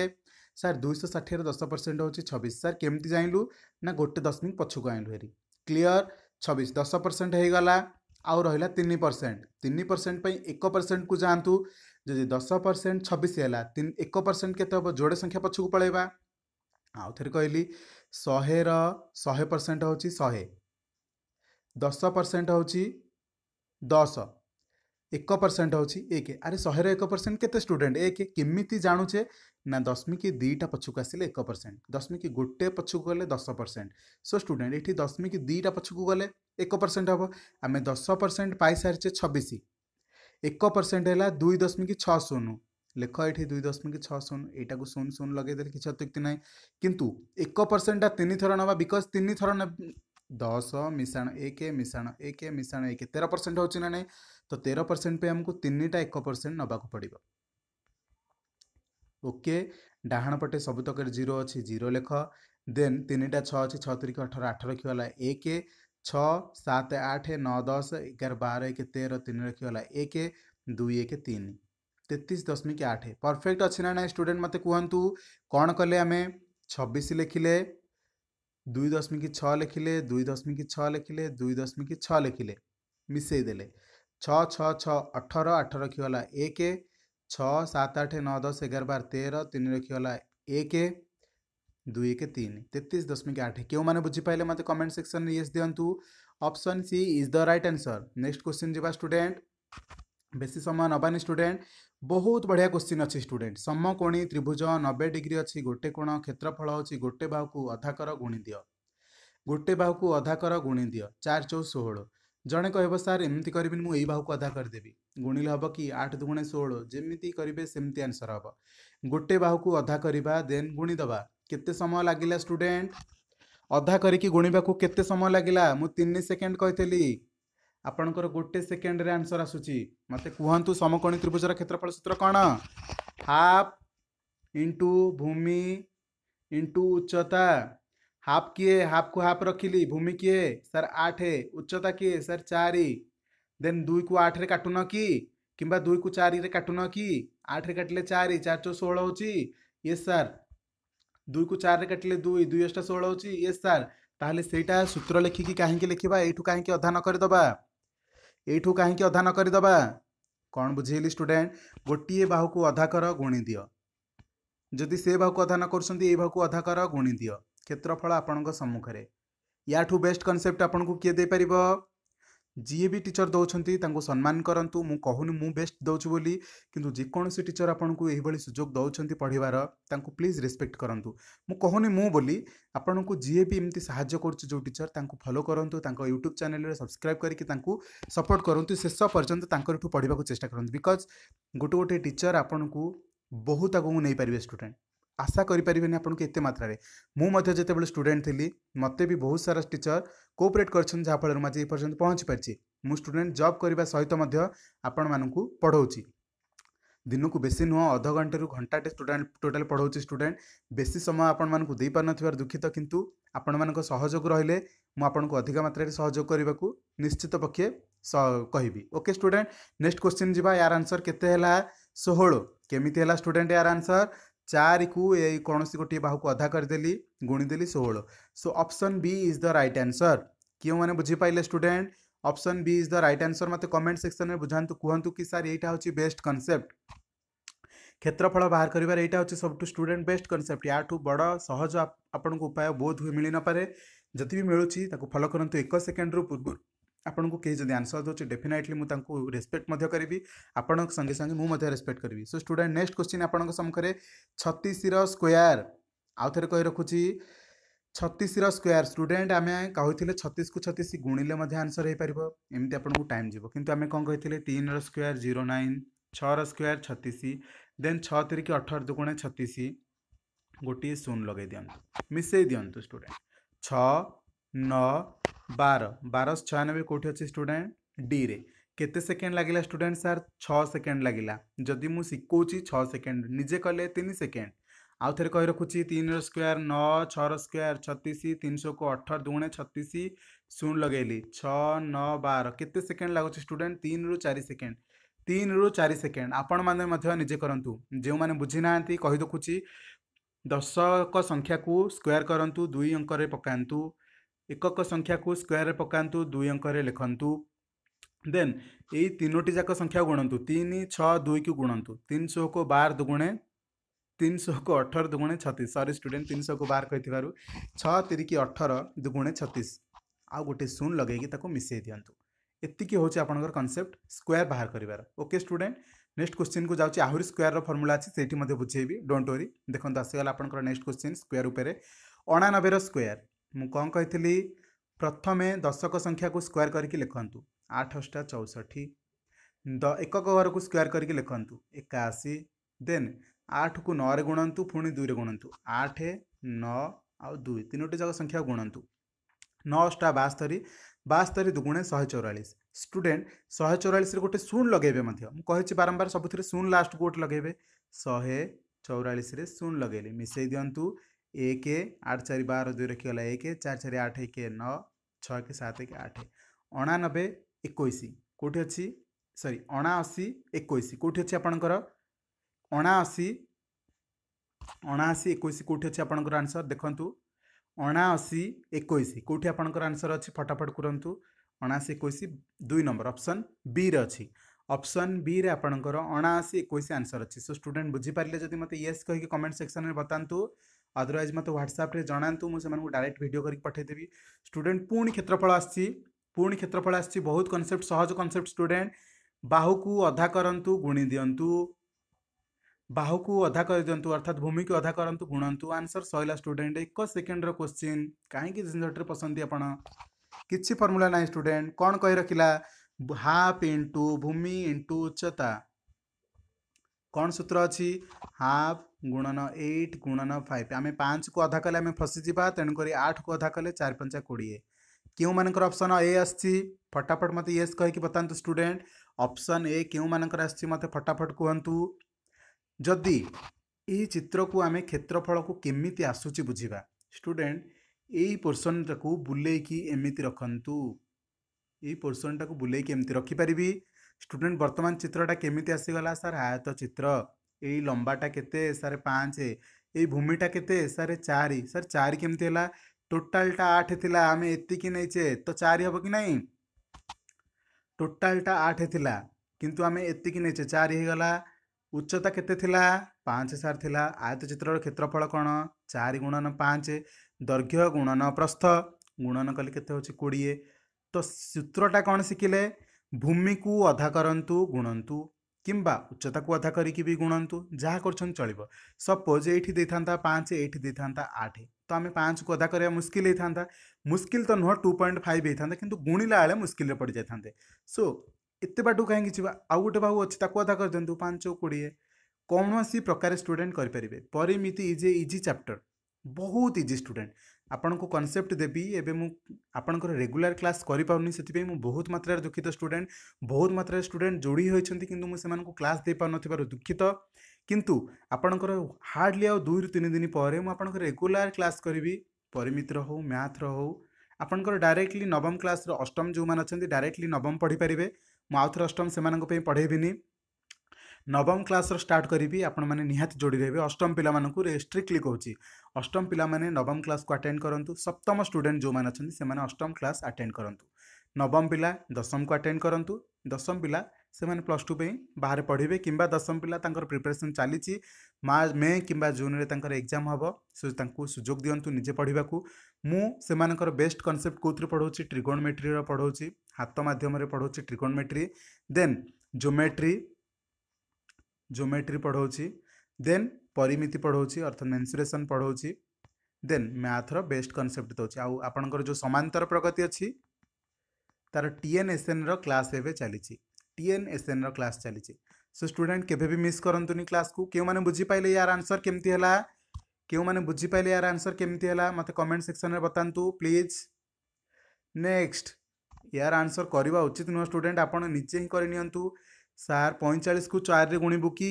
सार दुईश षाठी दस परसेंट हूँ छब्बीस सार केमी जानलु ना गोटे दशमिक पछक आनलु हेरी क्लीयर छब्बीस दस परसेंट हो आउ रहा तीन परसेंट तीन परसेंट एक परसेंट को जातु जदि दस परसेंट छबिश है एक परसेंट के जोड़े संख्या पक्ष को पलैवा आउ थे कहली शहे रहे परसेंट हूँ शहे दस परसेंट हूँ दस एक परसेंट हूँ एक आरे शहे एक परसेंट केटूडेन्ट एक किमी जानूचे ना दशमिक दुईटा पक्ष को आसे एक परसेंट की गोटे पक्ष को गले दस परसेंट सो स्टूडेंट ये दशमी की पक्ष को गले एक परसेंट हम आम दस परसेंट पाई सारी छब्बीस ଏକ ପରସେଣ୍ଟ ହେଲା ଦୁଇ ଦଶମିକ ଛଅ ଶୂନ ଲେଖ ଏଠି ଦୁଇ ଦଶମିକ ଛଅ ଶୂନ ଏଇଟାକୁ ଶୂନ ଶୂନ ଲଗେଇଦେଲେ କିଛି ଅତ୍ୟୁକ୍ତି ନାହିଁ କିନ୍ତୁ ଏକ ପରସେଣ୍ଟଟା ତିନିଥର ନେବା ବିକଜ୍ ତିନିଥର ଦଶ ମିଶାଣ ଏକ ମିଶାଣ ଏକ ମିଶାଣ ଏକ ତେର ପରସେଣ୍ଟ ହେଉଛି ନା ନାହିଁ ତ ତେର ପରସେଣ୍ଟ ପାଇଁ ଆମକୁ ତିନିଟା ଏକ ପରସେଣ୍ଟ ନେବାକୁ ପଡ଼ିବ ଓକେ ଡାହାଣ ପଟେ ସବୁତକରେ ଜିରୋ ଅଛି ଜିରୋ ଲେଖ ଦେନ୍ ତିନିଟା ଛଅ ଅଛି ଛଅ ତିରିକି ଅଠର ଆଠ ରଖିଗଲା ଏକ छः सात आठ नौ दस एगार बार एक तेरह तीन रखीगला एक दुई एक तीन तेतीस दशमिक आठ परफेक्ट अच्छे ना ना स्टूडेंट मत कहतु कौन कले आम छब्बीस लिखिले दुई दशमिक छः लिखिले दुई दशमिक छ लिखिले दुई दशमिक छः लिखिले मिसईदे छः छः छः अठर आठ रखला एक छः सात आठ नौ दस एगार बार तेरह तीन रखला एक दुई के तीन तेतीस दशमिक आठ क्यों मैंने बुझीपारे मत कमेंट सेक्शन में येस दिंतु option C is the right answer next question जी स्टूडेंट बेस समय नवानी स्टूडेंट बहुत बढ़िया क्वेश्चन अच्छे स्टूडेंट समकोणी त्रिभुज नबे डिग्री अच्छी गोटे कोण क्षेत्रफल अच्छी गोटे बाहू को अधाकर गुणी दि गोटे बाहू को अधाकर गुणी दि चार चौ षोह जन क सार एम म ए बाहु अधा गरिदेबि गुणि हे कि आठ दुगुणे षो जेमिस आन्सर हे गोटे बाहु अधा देन गुणिदेवा केते समय लाग अधा गरिक गुण्डु केते समय लाग्ला म तिन सेकेन्ड कहि आपण्डर गोटे सेकेन्ड आन्सर आसु मते कुहु समकणी त्रिभुज र क्षेत्रफल सूत्र कन् हाफ इन्टु भूमि इन्टु उच्चता हाफ किए हाफ को हाफ रखिली भूमि किए सर आठ उच्चता किए सर चार देन दुई को आठ रे काटुन कि किंबा दुई को चारि रे काटुन कि आठ रे काटिले चार चार चौ हो होची सर दुई को चार रे काटिले दुई दुई अष्टा षोल हो यस सर ताहले सेटा सूत्र लिखिकी कहीं लिखा यू कहीं अधा न करदे यू कहीं अधा न करदे कौन बुझेली स्टूडेंट गोटे बाहू को अधा कर गुणी दि जदि से बाहू को अधा न कर अधा कर गुणी दि କ୍ଷେତ୍ରଫଳ ଆପଣଙ୍କ ସମ୍ମୁଖରେ ୟାଠୁ ବେଷ୍ଟ କନସେପ୍ଟ ଆପଣଙ୍କୁ କିଏ ଦେଇପାରିବ ଯିଏ ବି ଟିଚର୍ ଦେଉଛନ୍ତି ତାଙ୍କୁ ସମ୍ମାନ କରନ୍ତୁ ମୁଁ କହୁନି ମୁଁ ବେଷ୍ଟ ଦେଉଛି ବୋଲି କିନ୍ତୁ ଯେକୌଣସି ଟିଚର୍ ଆପଣଙ୍କୁ ଏହିଭଳି ସୁଯୋଗ ଦେଉଛନ୍ତି ପଢ଼ିବାର ତାଙ୍କୁ ପ୍ଲିଜ୍ ରେସ୍ପେକ୍ଟ କରନ୍ତୁ ମୁଁ କହୁନି ମୁଁ ବୋଲି ଆପଣଙ୍କୁ ଯିଏ ବି ଏମିତି ସାହାଯ୍ୟ କରୁଛି ଯେଉଁ ଟିଚର୍ ତାଙ୍କୁ ଫଲୋ କରନ୍ତୁ ତାଙ୍କ ୟୁଟ୍ୟୁବ୍ ଚ୍ୟାନେଲ୍ରେ ସବସ୍କ୍ରାଇବ୍ କରିକି ତାଙ୍କୁ ସପୋର୍ଟ କରନ୍ତୁ ଶେଷ ପର୍ଯ୍ୟନ୍ତ ତାଙ୍କଠୁ ପଢ଼ିବାକୁ ଚେଷ୍ଟା କରନ୍ତୁ ବିକଜ୍ ଗୋଟେ ଗୋଟେ ଟିଚର୍ ଆପଣଙ୍କୁ ବହୁତ ଆଗକୁ ନେଇପାରିବେ ଷ୍ଟୁଡ଼େଣ୍ଟ ଆଶା କରିପାରିବେନି ଆପଣଙ୍କୁ ଏତେ ମାତ୍ରାରେ ମୁଁ ମଧ୍ୟ ଯେତେବେଳେ ଷ୍ଟୁଡେଣ୍ଟ ଥିଲି ମୋତେ ବି ବହୁତ ସାରା ଟିଚର୍ କୋଅପରେଟ୍ କରିଛନ୍ତି ଯାହାଫଳରେ ମୁଁ ଆଜି ଏପର୍ଯ୍ୟନ୍ତ ପହଞ୍ଚି ପାରିଛି ମୁଁ ଷ୍ଟୁଡେଣ୍ଟ ଜବ୍ କରିବା ସହିତ ମଧ୍ୟ ଆପଣମାନଙ୍କୁ ପଢ଼ାଉଛି ଦିନକୁ ବେଶୀ ନୁହଁ ଅଧଘଣ୍ଟାରୁ ଘଣ୍ଟାଟେ ଷ୍ଟୁଡେଣ୍ଟ ଟୋଟାଲ୍ ପଢ଼ାଉଛି ଷ୍ଟୁଡେଣ୍ଟ ବେଶୀ ସମୟ ଆପଣମାନଙ୍କୁ ଦେଇପାରୁନଥିବାରୁ ଦୁଃଖିତ କିନ୍ତୁ ଆପଣମାନଙ୍କ ସହଯୋଗ ରହିଲେ ମୁଁ ଆପଣଙ୍କୁ ଅଧିକ ମାତ୍ରାରେ ସହଯୋଗ କରିବାକୁ ନିଶ୍ଚିତ ପକ୍ଷେ କହିବି ଓକେ ଷ୍ଟୁଡେଣ୍ଟ ନେକ୍ସଟ କ୍ୱେଶ୍ଚିନ୍ ଯିବା ୟାର ଆନ୍ସର୍ କେତେ ହେଲା ଷୋହଳ କେମିତି ହେଲା ଷ୍ଟୁଡେଣ୍ଟ ୟାର ଆନ୍ସର୍ चार को कौन गोटे बाहू को अधा करदे गुणीदेली षोह so option B is the right answer क्यों मैंने बुझीपाले student option B is the right answer मत कमेंट सेक्शन में बुझात कहतु कि सर यहाँ हूँ बेस्ट कनसेप्ट क्षेत्रफल बाहर कर सब स्टूडेंट बेस्ट कनसेप्ट या बड़ सहज आपण उपाय बोध हुए मिल नपे जब भी मिलूँ फलो करूँ एक सेकेंड रू पूर्व আপনক কে যদি আনসার হচে डेफिनेटলি মউ তাকু রেসপেক্ট মধ্য করিবি আপনক সঙ্গী সঙ্গী মউ মধ্য রেসপেক্ট করিবি সো স্টুডেন্ট নেক্সট কোশ্চেন আপনক সম করে 36ର স্কোয়ার আউther কই রাখুছি 36ର স্কোয়ার স্টুডেন্ট আমি কইtile 36କୁ 36 গুনিলে মধ্য আনসার হই পারিব এমতে আপনক টাইম দিব কিন্তু আমি কোন কইtile 3ର স্কোয়ার 09 6ର স্কোয়ার 36 দেন 6 * 3 = 18 দু গুনে 36 গটি শুন লাগাই দিও মিসাই দিও তো স্টুডেন্ট 6 9 बार बार छयानबे कौट स्टूडे डी के सेकेंड लगे स्टूडेंट सार छ सेकेंड लगे जदि मुझ शिखोच निजे कले तीन सेकेंड आउ थे कही रखुची तीन रक्यार नौ छर स्क्यार छतीस तीन सौ को अठर दुणे छतीस शून लगे छ नौ बार केत सेकेंड लगुच स्टूडेंट तीन रु चार सेकेंड तीन रु चार सेकेंड आपण मैंने करूँ जो मैंने बुझी ना कही दशक संख्या को स्क्यर करूँ दुई अंक पकातु एकक संख्या को स्क्वयर पकातु दुई अंक लिखतु देन योटी जाक संख्या गुणतु तीन छः दुई को गुणतु तीन को बार दुगुणे तीन शह को अठर दुगुणे छतीस सरी स्टूडेंट तीन शह को बार कही थी छिकी अठर दुगुणे छतीस आ गोटे शून लगे मिसे दिंतु एतिक हूँ आप कनसेप्ट स्क्वयर बाहर करार ओके स्टूडेंट नेक्स्ट क्वेश्चन को जाऊँ आहरी स्क्वयर रमुला अच्छे से बुझेबी डोंट वरी देखो आसगला आपंकर नेक्स्ट क्वेश्चन स्क्वयर उपरे अणानबे स्क्वयर ମୁଁ କ'ଣ କହିଥିଲି ପ୍ରଥମେ ଦଶକ ସଂଖ୍ୟାକୁ ସ୍କୋୟାର କରିକି ଲେଖନ୍ତୁ ଆଠଶଟା ଚଉଷଠି ଦ ଏକକ ଘରକୁ ସ୍କୋୟାର କରିକି ଲେଖନ୍ତୁ ଏକାଅଶୀ ଦେନ୍ ଆଠକୁ ନଅରେ ଗୁଣନ୍ତୁ ପୁଣି ଦୁଇରେ ଗୁଣନ୍ତୁ ଆଠ ନଅ ଆଉ ଦୁଇ ତିନୋଟି ଯାକ ସଂଖ୍ୟା ଗୁଣନ୍ତୁ ନଅଶଟା ବାସ୍ତରୀ ବାସ୍ତରୀ ଦୁଗୁଣେ ଶହେ ଚଉରାଳିଶ ଷ୍ଟୁଡେଣ୍ଟ ଶହେ ଚଉରାଳିଶରେ ଗୋଟେ ଶୂନ ଲଗେଇବେ ମଧ୍ୟ ମୁଁ କହିଛି ବାରମ୍ବାର ସବୁଥିରେ ଶୂନ ଲାଷ୍ଟକୁ ଗୋଟେ ଲଗେଇବେ ଶହେ ଚଉରାଳିଶରେ ଶୂନ ଲଗେଇଲେ ମିଶାଇ ଦିଅନ୍ତୁ एक आठ चारि बार दुई रखिगला एक चार चारि आठ एक नौ छः सात एक आठ ଅଣାନବେ ଏକୋଇଶ କେଉଁଠି ଅଛି ସରି ଅଣାଅଶୀ ଏକୋଇଶ କେଉଁଠି ଅଛି ଆପଣଙ୍କର ଅଣାଅଶୀ ଅଣାଅଶୀ ଏକୋଇଶ କେଉଁଠି ଅଛି ଆପଣଙ୍କର ଆନ୍ସର ଦେଖନ୍ତୁ ଅଣାଅଶୀ ଏକୋଇଶ କେଉଁଠି ଆପଣଙ୍କର ଆନ୍ସର ଅଛି ଫଟାଫଟ କରନ୍ତୁ ଅଣାଅଶୀ ଏକୋଇଶ ଦୁଇ ନମ୍ବର ଅପସନ୍ ବିରେ ଅଛି ଅପସନ୍ ବିରେ ଆପଣଙ୍କର ଅଣାଅଶୀ ଏକୋଇଶ ଆନ୍ସର ଅଛି ସୋ ଷ୍ଟୁଡେଣ୍ଟ ବୁଝିପାରିଲେ ଯଦି ମୋତେ ୟେସ୍ କହିକି କମେଣ୍ଟ ସେକ୍ସନରେ ବତାନ୍ତୁ અધરવાઇઝ મત વોટ્સએપ રે જણાંતુ મસેમાન કો ડાયરેક્ટ વિડિયો કરી પઠાઈ દેવી સ્ટુડન્ટ પૂર્ણ ક્ષેત્રફળ આસતી પૂર્ણ ક્ષેત્રફળ આસતી બહુત કોન્સેપ્ટ સહજ કોન્સેપ્ટ સ્ટુડન્ટ બાહુકુ અધા કરંતુ ગુણી દિયંતુ બાહુકુ અધા કરદંતુ અર્થાત ભૂમિ કે અધા કરંતુ ગુણંતુ આન્સર સોયલા સ્ટુડન્ટ એક સેકન્ડ નો ક્વેશ્ચન કાહી કે જિંદટર પસંદી આપના કીછે ફોર્મ્યુલા ના સ્ટુડન્ટ કોણ કહી રખિલા 1/2 * ભૂમિ * ઉચતા କ'ଣ ସୂତ୍ର ଅଛି ହାଫ୍ ଗୁଣନ ଏଇଟ୍ ଗୁଣନ ଫାଇଭ୍ ଆମେ ପାଞ୍ଚକୁ ଅଧା କଲେ ଆମେ ଫସିଯିବା ତେଣୁକରି ଆଠକୁ ଅଧା କଲେ ଚାରି ପଞ୍ଚା କୋଡ଼ିଏ କେଉଁମାନଙ୍କର ଅପସନ୍ ଏ ଆସିଛି ଫଟାଫଟ ମୋତେ ୟେସ୍ କହିକି ବତାନ୍ତୁ ଷ୍ଟୁଡେଣ୍ଟ ଅପସନ୍ ଏ କେଉଁମାନଙ୍କର ଆସିଛି ମୋତେ ଫଟାଫଟ କୁହନ୍ତୁ ଯଦି ଏହି ଚିତ୍ରକୁ ଆମେ କ୍ଷେତ୍ରଫଳକୁ କେମିତି ଆସୁଛି ବୁଝିବା ଷ୍ଟୁଡେଣ୍ଟ ଏଇ ପୋର୍ସନ୍ଟାକୁ ବୁଲେଇକି ଏମିତି ରଖନ୍ତୁ ଏଇ ପୋର୍ସନ୍ଟାକୁ ବୁଲେଇକି ଏମିତି ରଖିପାରିବି স্টুডেন্ট বর্তমান চিত্রটা কেমিতি আসিগলা স্যার আয়ত চিত্র এই লম্বাটা কেতে স্যার পাঁচ এই ভূমিটা কেতে স্যার চারি স্যার চারি কেমতি হল টোটালটা আঠ লা আমি এতিকি নেইছে তো চারি হব কি নাই টোটালটা আঠ লা কিন্তু আমি এতিকি নেইছে চারি হয়ে ଉଚ୍ଚତା କେତେ ଥିଲା ପାଞ୍ଚ ସାର୍ ଥିଲା ଆୟତ ଚିତ୍ରର କ୍ଷେତ୍ରଫଳ କ'ଣ ଚାରି ଗୁଣନ ପାଞ୍ଚ ଦୈର୍ଘ୍ୟ ଗୁଣନ ପ୍ରସ୍ଥ ଗୁଣନ କଲେ କେତେ ହେଉଛି କୋଡ଼ିଏ ତ ସୂତ୍ରଟା କ'ଣ ଶିଖିଲେ ଭୂମିକୁ ଅଧା କରନ୍ତୁ ଗୁଣନ୍ତୁ କିମ୍ବା ଉଚ୍ଚତାକୁ ଅଧା କରିକି ବି ଗୁଣନ୍ତୁ ଯାହା କରୁଛନ୍ତି ଚଳିବ ସପୋଜ୍ ଏଇଠି ଦେଇଥାନ୍ତା ପାଞ୍ଚ ଏଇଠି ଦେଇଥାନ୍ତା ଆଠ ତ ଆମେ ପାଞ୍ଚକୁ ଅଧା କରିବା ମୁସ୍କିଲ ହେଇଥାନ୍ତା ମୁସ୍କିଲ ତ ନୁହଁ ଟୁ ପଏଣ୍ଟ ଫାଇଭ୍ ହେଇଥାନ୍ତା କିନ୍ତୁ ଗୁଣିଲା ବେଳେ ମୁସ୍କିଲରେ ପଡ଼ିଯାଇଥାନ୍ତେ ସୋ ଏତେ ବାଟକୁ କାହିଁକି ଯିବା ଆଉ ଗୋଟେ ବାହୁ ଅଛି ତାକୁ ଅଧା କରିଦିଅନ୍ତୁ ପାଞ୍ଚ କୋଡ଼ିଏ କୌଣସି ପ୍ରକାର ଷ୍ଟୁଡ଼େଣ୍ଟ କରିପାରିବେ ପରିମିତି ଇଜ୍ ଏ ଇଜି ଚାପ୍ଟର ବହୁତ ଇଜି ଷ୍ଟୁଡ଼େଣ୍ଟ आपण को कनसेप्ट देवी एवं रेगुलर क्लास कर से बहुत मात्रा दुखित स्टूडेंट बहुत मात्र स्टूडेंट जोड़ी होती कि क्लास दे पार नार दुखित किंतु आपणकर हार्डली आ दुई रु तीन दिन पर रेगुला क्लास करी परिमित्र हो मैथ्र हो आपंकर डायरेक्टली नवम क्लास अष्टम जो मैंने अच्छा डायरेक्टली नवम पढ़ी पारे मुझे अष्टम से पढ़ेबी नहीं ନବମ କ୍ଲାସ୍ର ଷ୍ଟାର୍ଟ କରିବି ଆପଣମାନେ ନିହାତି ଯୋଡ଼ି ରହିବେ ଅଷ୍ଟମ ପିଲାମାନଙ୍କୁ ଷ୍ଟ୍ରିକ୍ଟଲି କହୁଛି ଅଷ୍ଟମ ପିଲାମାନେ ନବମ କ୍ଲାସ୍କୁ ଆଟେଣ୍ଡ କରନ୍ତୁ ସପ୍ତମ ଷ୍ଟୁଡେଣ୍ଟ ଯେଉଁମାନେ ଅଛନ୍ତି ସେମାନେ ଅଷ୍ଟମ କ୍ଲାସ୍ ଆଟେଣ୍ଡ କରନ୍ତୁ ନବମ ପିଲା ଦଶମକୁ ଆଟେଣ୍ଡ କରନ୍ତୁ ଦଶମ ପିଲା ସେମାନେ ପ୍ଲସ୍ ଟୁ ପାଇଁ ବାହାରେ ପଢ଼ିବେ କିମ୍ବା ଦଶମ ପିଲା ତାଙ୍କର ପ୍ରିପାରେସନ୍ ଚାଲିଛି ମେ କିମ୍ବା ଜୁନ୍ରେ ତାଙ୍କର ଏକ୍ଜାମ୍ ହେବ ସେ ତାଙ୍କୁ ସୁଯୋଗ ଦିଅନ୍ତୁ ନିଜେ ପଢ଼ିବାକୁ ମୁଁ ସେମାନଙ୍କର ବେଷ୍ଟ କନସେପ୍ଟ କେଉଁଥିରେ ପଢ଼ାଉଛି ଟ୍ରିଗୋଣମେଟ୍ରିର ପଢ଼ାଉଛି ହାତ ମାଧ୍ୟମରେ ପଢ଼ାଉଛି ଟ୍ରିଗୋଣମେଟ୍ରି ଦେନ୍ ଜୋମେଟ୍ରି जोमेट्री पढ़ाऊँ देन परिमिति पढ़ाऊँ अर्थात मेन्सुरेसन पढ़ाऊँ देन मैथ्र बेस्ट कनसेप्ट दौर आउ जो सामांतर प्रगति अच्छी तार टीएनएसएन र्लास एवं चली टीएनएसएन र्लास चली सो स्टूडेंट के मिस कर क्लास को क्यों मैंने बुझीपाइले यार आंसर केमती है क्यों मैंने बुझीपाइले यार आंसर केमती है मत कमेंट सेक्शन में बतातु प्लीज नेक्स्ट यार आंसर करवा उचित नुह स्टूडेंट आप निजे ही करनी सार पैंचाश कु चार गुणबु कि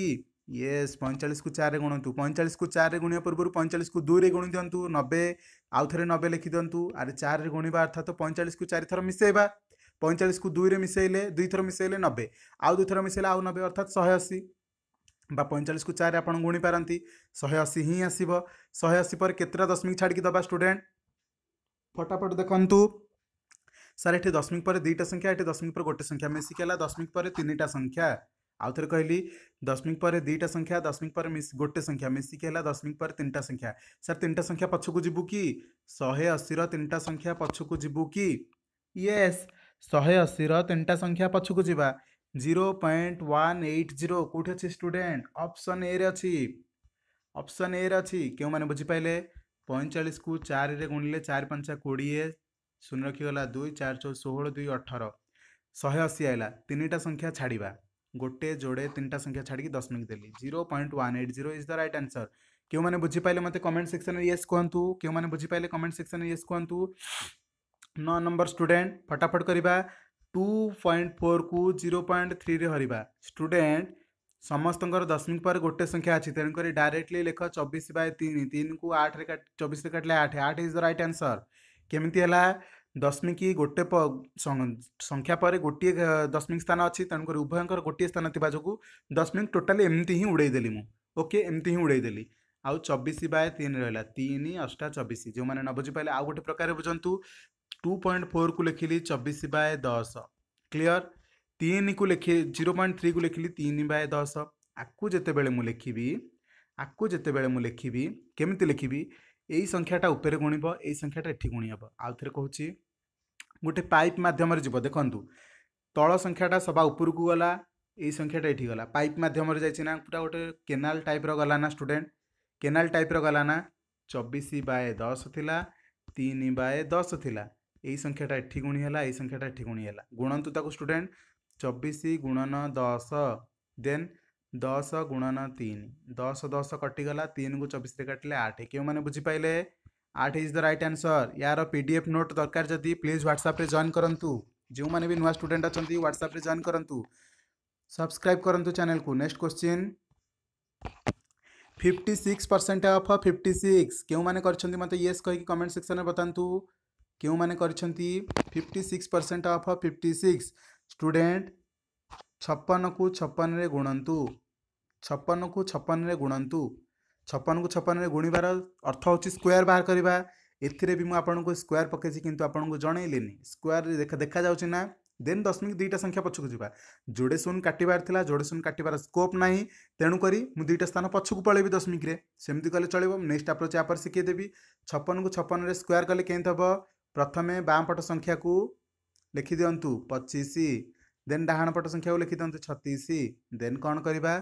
ये पैंचाश कु चार गुणतु पैंचाश कु चार गुणा पूर्व पैंचाश कु दुई गुणी दिं नबे आउ थे नबे लिखि दिंतु आर चार गुणवा अर्थात तो पैंचाश कु चार थर मिसेवा पैंचाश कु दुई में मिसेले दुई थर मिसेले नबे आउ दुई थर मिसेले आउ नबे अर्थात शहे अशी बा पैंचाश कु चार आप गुणी पारती शहे अशी ही आसवे अशी पर दशमिक छाड़ी दबा स्टूडे फटाफट देखता सर ये दशमिक पर दुईटा संख्या ये दशमिक पर गोटे संख्या मिसिकला दशमिक पर तीन संख्या आउ थे कहली दशमिक पर दुटा संख्या दशमिक पर गोटे संख्या मिसिकला दशमिक पर तीन टा संख्या सर तीन टा संख्या पक्ष को कि शहे अशी तीन टा संख्या पक्ष को जीव कि ये शहे अशी तीन टा संख्या पक्ष को zero point one eight zero कौटी अच्छे स्टूडेंट अपसन ए रे अच्छी ए रे अच्छी क्यों मैंने बुझीपाले पैंचाश कु चारे गुणिले चार पंचा कोड़े शून्य रखीगला दुई चार छः षोह दुई अठर शहे अशी आईला तीन टा संख्या छाड़ा गोटे जोड़े तीन टा संख्या छाड़ी दशमिक देली zero point one eight zero is the right answer क्यों मैंने बुझीपाले मत कमेंट सेक्शन में येस कहतु क्यों मैंने बुझीपाले कमेंट सेक्शन में येस कहतु नौ नंबर स्टूडेंट फटाफट करने टू पॉइंट फोर को जीरो पॉइंट थ्री हर स्टूडेंट समस्त दशमिक पर गोटे संख्या अच्छी तेणुक डायरेक्टली लेख चबिश बाय तीन तीन को आठ चबिश काटे आठ आठ इज द रईट आनसर କେମିତି ହେଲା ଦଶମିକ ଗୋଟେ ସଂଖ୍ୟା ପରେ ଗୋଟିଏ ଦଶମିକ ସ୍ଥାନ ଅଛି ତେଣୁକରି ଉଭୟଙ୍କର ଗୋଟିଏ ସ୍ଥାନ ଥିବା ଯୋଗୁଁ ଦଶମିକ ଟୋଟାଲି ଏମିତି ହିଁ ଉଡ଼େଇଦେଲି ମୁଁ ଓକେ ଏମିତି ହିଁ ଉଡ଼େଇଦେଲି ଆଉ ଚବିଶ ବାଏ ତିନି ରହିଲା ତିନି ଅଷ୍ଟା ଚବିଶ ଯେଉଁମାନେ ନ ବୁଝିପାରିଲେ ଆଉ ଗୋଟେ ପ୍ରକାର ବୁଝନ୍ତୁ ଟୁ ପଏଣ୍ଟ ଫୋର୍କୁ ଲେଖିଲି ଚବିଶ ବାଏ ଦଶ କ୍ଲିଅର ତିନିକୁ ଲେଖି ଜିରୋ ପଏଣ୍ଟ ଥ୍ରୀକୁ ଲେଖିଲି ତିନି ବାଏ ଦଶ ଆକୁ ଯେତେବେଳେ ମୁଁ ଲେଖିବି ଆକୁ ଯେତେବେଳେ ମୁଁ ଲେଖିବି କେମିତି ଲେଖିବି ଏଇ ସଂଖ୍ୟାଟା ଉପରେ ଗୁଣିବ ଏଇ ସଂଖ୍ୟାଟା ଏଠି ଗୁଣି ହେବ ଆଉ ଥରେ କହୁଛି ଗୋଟେ ପାଇପ୍ ମାଧ୍ୟମରେ ଯିବ ଦେଖନ୍ତୁ ତଳ ସଂଖ୍ୟାଟା ସଭା ଉପରକୁ ଗଲା ଏଇ ସଂଖ୍ୟାଟା ଏଠି ଗଲା ପାଇପ୍ ମାଧ୍ୟମରେ ଯାଇଛି ନା ପୁରା ଗୋଟେ କେନାଲ ଟାଇପ୍ର ଗଲା ନା ଷ୍ଟୁଡ଼େଣ୍ଟ କେନାଲ ଟାଇପ୍ର ଗଲା ନା ଚବିଶ ବାଏ ଦଶ ଥିଲା ତିନି ବାଏ ଦଶ ଥିଲା ଏଇ ସଂଖ୍ୟାଟା ଏଠି ଗୁଣି ହେଲା ଏଇ ସଂଖ୍ୟାଟା ଏଠି ଗୁଣି ହେଲା ଗୁଣନ୍ତୁ ତାକୁ ଷ୍ଟୁଡ଼େଣ୍ଟ ଚବିଶ ଗୁଣନ ଦଶ ଦେନ୍ दस गुणन तीन दस दस कटिगला तीन को चबीस काटिले आठ क्यों मैंने बुझीपाले आठ इज द रईट आंसर यार पी डी एफ नोट दरकार जदि प्लीज ह्वाट्सअप्रे जॉइन करूँ जो मैंने भी नुआ स्टूडेंट अच्छा ह्वाट्सअप्रे जॉइन करूँ सब्सक्राइब करूँ चैनल को next question fifty six percent of fifty six क्यों मैंने करते येस कही कमेंट सेक्शन में बतातु क्यों मैंने करते fifty six percent of fifty six student ଛପନକୁ ଛପନରେ ଗୁଣନ୍ତୁ ଛପନକୁ ଛପନରେ ଗୁଣନ୍ତୁ ଛପନକୁ ଛପନରେ ଗୁଣିବାର ଅର୍ଥ ହେଉଛି ସ୍କୋୟାର୍ ବାହାର କରିବା ଏଥିରେ ବି ମୁଁ ଆପଣଙ୍କୁ ସ୍କୋୟାର୍ ପକାଇଛି କିନ୍ତୁ ଆପଣଙ୍କୁ ଜଣେଇଲିନି ସ୍କୋୟାର୍ ଦେଖା ଦେଖାଯାଉଛି ନା ଦେନ୍ ଦଶମିକ ଦୁଇଟା ସଂଖ୍ୟା ପଛକୁ ଯିବା ଯୋଡ଼େ ଶୂନ କାଟିବାର ଥିଲା ଯୋଡ଼େ ଶୂନ କାଟିବାର ସ୍କୋପ୍ ନାହିଁ ତେଣୁକରି ମୁଁ ଦୁଇଟା ସ୍ଥାନ ପଛକୁ ପଳେଇବି ଦଶମିକରେ ସେମିତି କଲେ ଚଳିବ ନେକ୍ସଟ ଆପ୍ରୋଚ୍ ଆପରେ ଶିଖେଇଦେବି ଛପନକୁ ଛପନରେ ସ୍କୋୟାର୍ କଲେ କେମିତି ହେବ ପ୍ରଥମେ ବାମ ପଟ ସଂଖ୍ୟାକୁ ଲେଖିଦିଅନ୍ତୁ ପଚିଶ देन डाण पट संख्या को लिखिद छतीस दे कौन करवा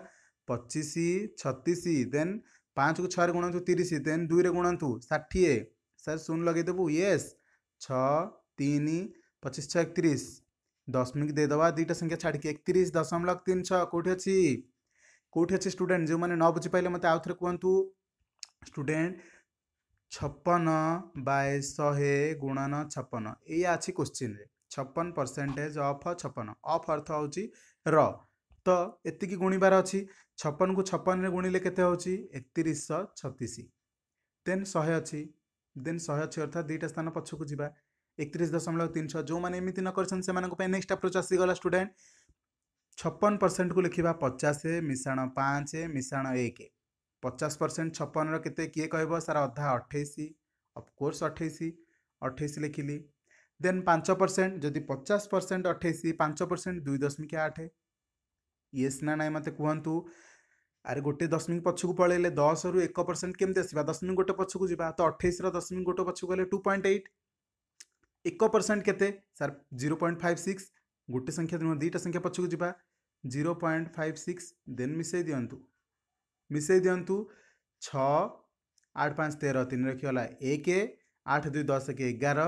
पचीस छतीस देन पाँच को छु तीस देन दुई गुणतु षाठी सर शून लगेदेबू ये छन पचीस छः एक दशमिक देद दुईटा संख्या छाड़ के एक तीस दशमलव तीन छः कौटी अच्छी कौटी अच्छे स्टूडे जो मैंने न बुझिपाले मत आउ थे कहतु स्टूडे छपन बाय शहे गुणन छपन या अच्छी क्वेश्चन में छपन परसेंटेज अफ छपन अफ अर्थ हो र तो ये गुणबार अच्छी छपन को छपन में गुणिले के तीस छतीस देन शहे अच्छी देन शहे अच्छी अर्थात दुईटा स्थान पक्षक जावा एक दशमलव तीन छः जो मैंने एमती न नेक्स्ट आप्रोच आसीगला स्टूडे छपन परसेंट को लिखा पचास मिशाण पाँच मिशाण एक पचास परसेंट छपन रे किए कह सारा अधा अठाई अफकोर्स अठाई अठाई लिखिली देन पांच परसेंट जदि पचास परसेंट अठाईस पांच परसेंट दुई दशमिक आठ येस ना ना मत कहु आरे गोटे दशमिक पक्षक पलैले दस रु एक परसेंट केमती आसवा दशमिक गोटे पक्षक जी तो अठाईस दशमिक गोटे पक्षक गले टू पॉइंट एट एक परसेंट के जीरो पॉइंट फाइव सिक्स गोटे संख्या नुह दुईटा संख्या पक्षक जा zero point five six then मिसई दिंतु मिसई दिंतु छ पाँच तेरह तीन रखीगला एक आठ दुई दस एक एगार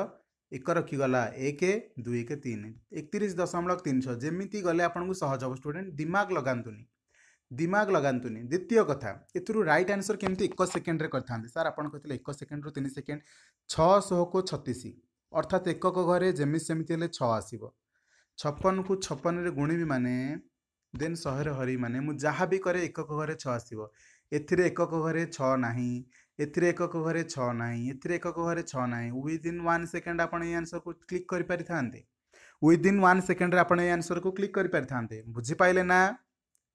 ଏକ ରଖିଗଲା ଏକ ଦୁଇ ଏକ ତିନି ଏକତିରିଶ ଦଶମଳକ ତିନିଶହ ଯେମିତି ଗଲେ ଆପଣଙ୍କୁ ସହଜ ହେବ ଷ୍ଟୁଡେଣ୍ଟ ଦିମାଗ ଲଗାନ୍ତୁନି ଦିମାଗ ଲଗାନ୍ତୁନି ଦ୍ୱିତୀୟ କଥା ଏଥିରୁ ରାଇଟ୍ ଆନ୍ସର୍ କେମିତି ଏକ ସେକେଣ୍ଡରେ କରିଥାନ୍ତି ସାର୍ ଆପଣ କହିଥିଲେ ଏକ ସେକେଣ୍ଡରୁ ତିନି ସେକେଣ୍ଡ ଛଅଶହକୁ ଛତିଶ ଅର୍ଥାତ୍ ଏକକ ଘରେ ଯେମିତି ସେମିତି ହେଲେ ଛଅ ଆସିବ ଛପନକୁ ଛପନରେ ଗୁଣିବି ମାନେ ଦେନ୍ ଶହେରେ ହରି ମାନେ ମୁଁ ଯାହା ବି କରେ ଏକକ ଘରେ ଛଅ ଆସିବ ଏଥିରେ ଏକକ ଘରେ ଛଅ ନାହିଁ ଏଥିରେ ଏକକ ଘରେ ଛଅ ନାହିଁ ଏଥିରେ ଏକକ ଘରେ ଛଅ ନାହିଁ ୱିଦିନ୍ ୱାନ୍ ସେକେଣ୍ଡ ଆପଣ ଏଇ ଆନ୍ସରକୁ କ୍ଲିକ୍ କରିପାରିଥାନ୍ତେ ୱିଦିନ୍ ୱାନ୍ ସେକେଣ୍ଡରେ ଆପଣ ଏଇ ଆନ୍ସରକୁ କ୍ଲିକ୍ କରିପାରିଥାନ୍ତେ ବୁଝିପାରିଲେ ନା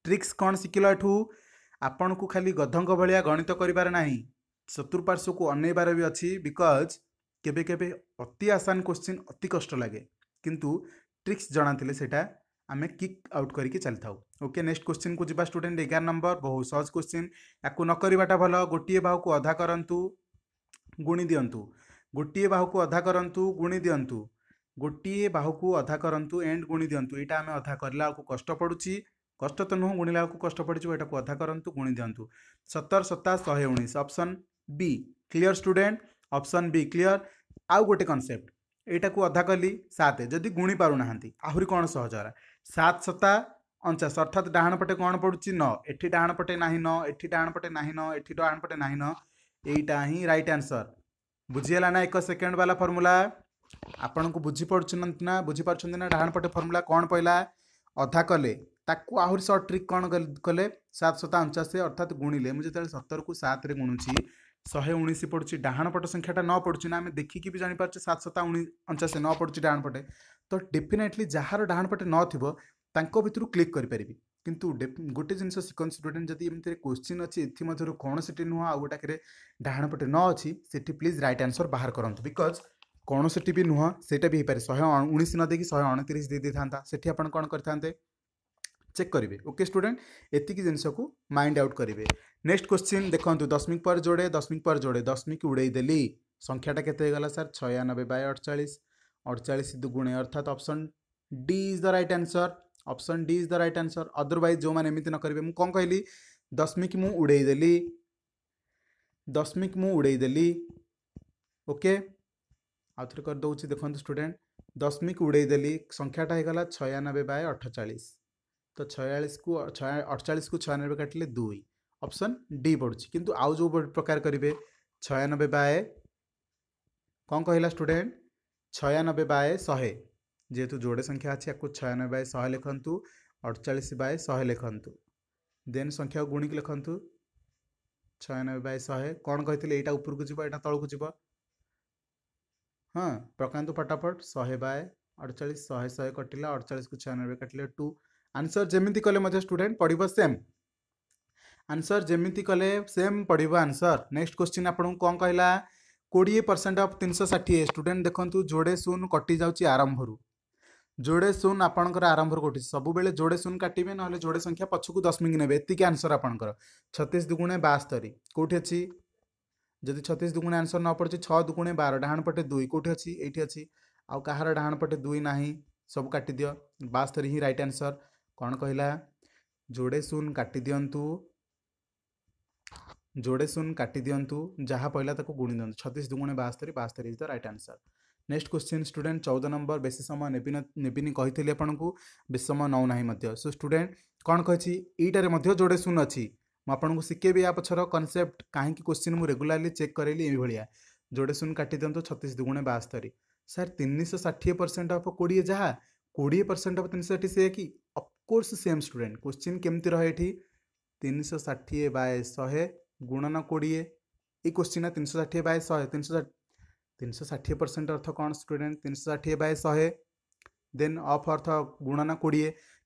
ଟ୍ରିକ୍ସ କ'ଣ ଶିଖିଲ ଏଠୁ ଆପଣଙ୍କୁ ଖାଲି ଗଧଙ୍କ ଭଳିଆ ଗଣିତ କରିବାର ନାହିଁ ଶତ୍ରୁପାର୍ଶ୍ୱକୁ ଅନେଇବାର ବି ଅଛି ବିକଜ୍ କେବେ କେବେ ଅତି ଆସାନ କୋଶ୍ଚିନ୍ ଅତି କଷ୍ଟ ଲାଗେ କିନ୍ତୁ ଟ୍ରିକ୍ସ ଜଣାଥିଲେ ସେଇଟା आम किक आउट करके चली था ओके नेक्स्ट क्वेश्चन को जीवा स्टूडेंट एगार नंबर बहुत सहज क्वेश्चन या नकटा भल गोटे बाहू को अधा करूँ गुणी दिंतु गोटे बाहू को अधा करूँ गुणी दिंतु गोटे बाहू को अधा करूँ एंड गुणी दिंतु यहाँ आम अधा करा कष्ट पड़ी कष्ट तो नुह गुणला कष्ट पड़ू यहाँ को अधा करूँ गुणी दिंतु सतर सता शहे उन्नीस option B clear student option B clear आउ गोटे कनसेप्ट अधा कली सात जदि गुणी पार ना आहरी कौन सहज है ସାତ ସତା ଅଣଚାଶ ଅର୍ଥାତ୍ ଡାହାଣ ପଟେ କ'ଣ ପଡ଼ୁଛି ନ ଏଠି ଡାହାଣ ପଟେ ନାହିଁ ନ ଏଠି ଡାହାଣ ପଟେ ନାହିଁ ନ ଏଠି ଡାହାଣ ପଟେ ନାହିଁ ନ ଏଇଟା ହିଁ ରାଇଟ୍ ଆନ୍ସର୍ ବୁଝିହେଲା ନା ଏକ ସେକେଣ୍ଡ ବାଲା ଫର୍ମୁଲା ଆପଣଙ୍କୁ ବୁଝିପାରୁଛନ୍ତି ନା ବୁଝିପାରୁଛନ୍ତି ନା ଡାହାଣ ପଟେ ଫର୍ମୁଲା କ'ଣ ପଡ଼ିଲା ଅଧା କଲେ ତାକୁ ଆହୁରି ସର୍ଟ ଟ୍ରିକ୍ କ'ଣ କଲେ ସାତ ଶତା ଅଣଚାଶ ଅର୍ଥାତ୍ ଗୁଣିଲେ ମୁଁ ଯେତେବେଳେ ସତରକୁ ସାତରେ ଗୁଣୁଛି ଶହେ ଉଣେଇଶ ପଡ଼ୁଛି ଡାହାଣ ପଟ ସଂଖ୍ୟାଟା ନ ପଡ଼ୁଛି ନା ଆମେ ଦେଖିକି ବି ଜାଣିପାରୁଛେ ସାତ ଶତା ଅଣଚାଶ ନ ପଡ଼ୁଛି ଡାହାଣ ପଟେ ତ ଡେଫିନେଟଲି ଯାହାର ଡାହାଣ ପଟେ ନ ଥିବ ତାଙ୍କ ଭିତରୁ କ୍ଲିକ୍ କରିପାରିବି କିନ୍ତୁ ଗୋଟେ ଜିନିଷ ଶିଖନ୍ତୁ ଷ୍ଟୁଡେଣ୍ଟ ଯଦି ଏମିତିରେ କୋଶ୍ଚିନ୍ ଅଛି ଏଥିମଧ୍ୟରୁ କୌଣସିଟି ନୁହଁ ଆଉ ଗୋଟାକରେ ଡାହାଣ ପଟେ ନ ଅଛି ସେଠି ପ୍ଲିଜ୍ ରାଇଟ୍ ଆନ୍ସର୍ ବାହାର କରନ୍ତୁ ବିକଜ୍ କୌଣସିଟି ବି ନୁହଁ ସେଇଟା ବି ହେଇପାରେ ଶହେ ଉଣେଇଶ ନ ଦେଇକି ଶହେ ଅଣତିରିଶ ଦେଇଦେଇଥାନ୍ତା ସେଠି ଆପଣ କ'ଣ କରିଥାନ୍ତେ चेक करेंगे ओके स्टूडेंट एतिक जिनस को माइंड आउट करेंगे नेक्स्ट क्वेश्चन देखते दशमिक पर जोड़े दशमिक पर जोड़े दशमिक उड़ेदेली संख्याटा केला सर छयानबे बै अड़चाश अड़चाश गुणे अर्थात option D is the right answer option D is the right answer otherwise जो मैंने एमती न करें कौन कहली दशमिक मु उड़ेदेली दशमिक मु उड़ेदेली ओके आउ थे करदे देखते स्टूडेंट दशमिक उड़ेदेली संख्याटा होगा छयानबे बै अठचाश तो छयास को अड़चाश कु छयानबे काटिले दुई ऑप्शन डी पड़ी किंतु आउ जो प्रकार करेंगे छयानबे बाय कौन कहला स्टूडेंट छयानबे बाय शहे जेहेतु जोड़े संख्या अच्छे या छयानबे बाय शहे लिखतु अड़चाश बाय शहे लिखतु देन संख्या गुणिक लिखतु छयानबे बाय शहे कौन कही यहाँ उपरक तौक तल को हाँ प्रकांत फटाफट शहे बाय अड़चाश शहे शहे कटिले अड़चाश को छयानबे काटिले टू आंसर जमी कले स्टूडेंट पढ़ सेम आंसर जमी कले सेम पढ़ आंसर नेक्स्ट क्वेश्चन आप कौन कहला कोड़े परसेंट अफ तीन सौ षाठी स्टूडेंट देखते जोड़े शून कटि जा आरंभ रु जोड़े शून आपंकर आरंभ कटि सब जोड़े सुन काटे ना जोड़े संख्या पछक दस ने ने आंसर आपंकर छतीश दुगुणे बास्तरी कौटी अच्छी जदि छतीश दुगुणे आंसर न पड़े छः दुगुणे बार डाण पटे दुई कौटी अच्छी ये अच्छी आउ कह डाण पटे दुई ना सब काटिद बास्तरी ही रईट आंसर କ'ଣ କହିଲା ଯୋଡ଼େ ଶୂନ କାଟି ଦିଅନ୍ତୁ ଯୋଡ଼େ ଶୂନ କାଟି ଦିଅନ୍ତୁ ଯାହା ପହିଲା ତାକୁ ଗୁଣି ଦିଅନ୍ତୁ ଛତିଶ ଦୁଗୁଣେ ବାସ୍ତରୀ ବାସ୍ତରୀ is the right answer next question student ଚଉଦ ନମ୍ବର ବେଶୀ ସମୟ ନେବିନି ନେବିନି କହିଥିଲି ଆପଣଙ୍କୁ ବେଶୀ ସମୟ ନେଉନାହିଁ ମଧ୍ୟ ସୋ ଷ୍ଟୁଡେଣ୍ଟ କ'ଣ କହିଛି ଏଇଟାରେ ମଧ୍ୟ ଯୋଡ଼େ ଶୂନ ଅଛି ମୁଁ ଆପଣଙ୍କୁ ଶିଖେଇବି ୟା ପଛର କନସେପ୍ଟ କାହିଁକି କ୍ୱେଶ୍ଚିନ୍ ମୁଁ ରେଗୁଲାରଲି ଚେକ୍ କରେଇଲି ଏଇଭଳିଆ ଯୋଡ଼େ ଶୂନ କାଟି ଦିଅନ୍ତୁ ଛତିଶ ଦୁଗୁଣେ ବାସ୍ତରୀ ସାର୍ ତିନିଶହ ଷାଠିଏ ପରସେଣ୍ଟ ଅଫ୍ କୋଡ଼ିଏ ଯାହା କୋଡ଼ିଏ ପରସେଣ୍ଟ ଅଫ୍ ତିନିଶହ ଷାଠିଏ ସେୟା କି कोर्स सेम स्टूडेंट क्वेश्चन केमती रहा यी तीन सौ षाठी बाय शहे गुणन कोड़े ये क्वेश्चन तीन सौ षाठी बाय शहे तीन तीन सौ षाठी परसेंट अर्थ कौन स्टूडेंट तीन सौ षाठी बाय शहे देन अफ अर्थ गुणन कोड़े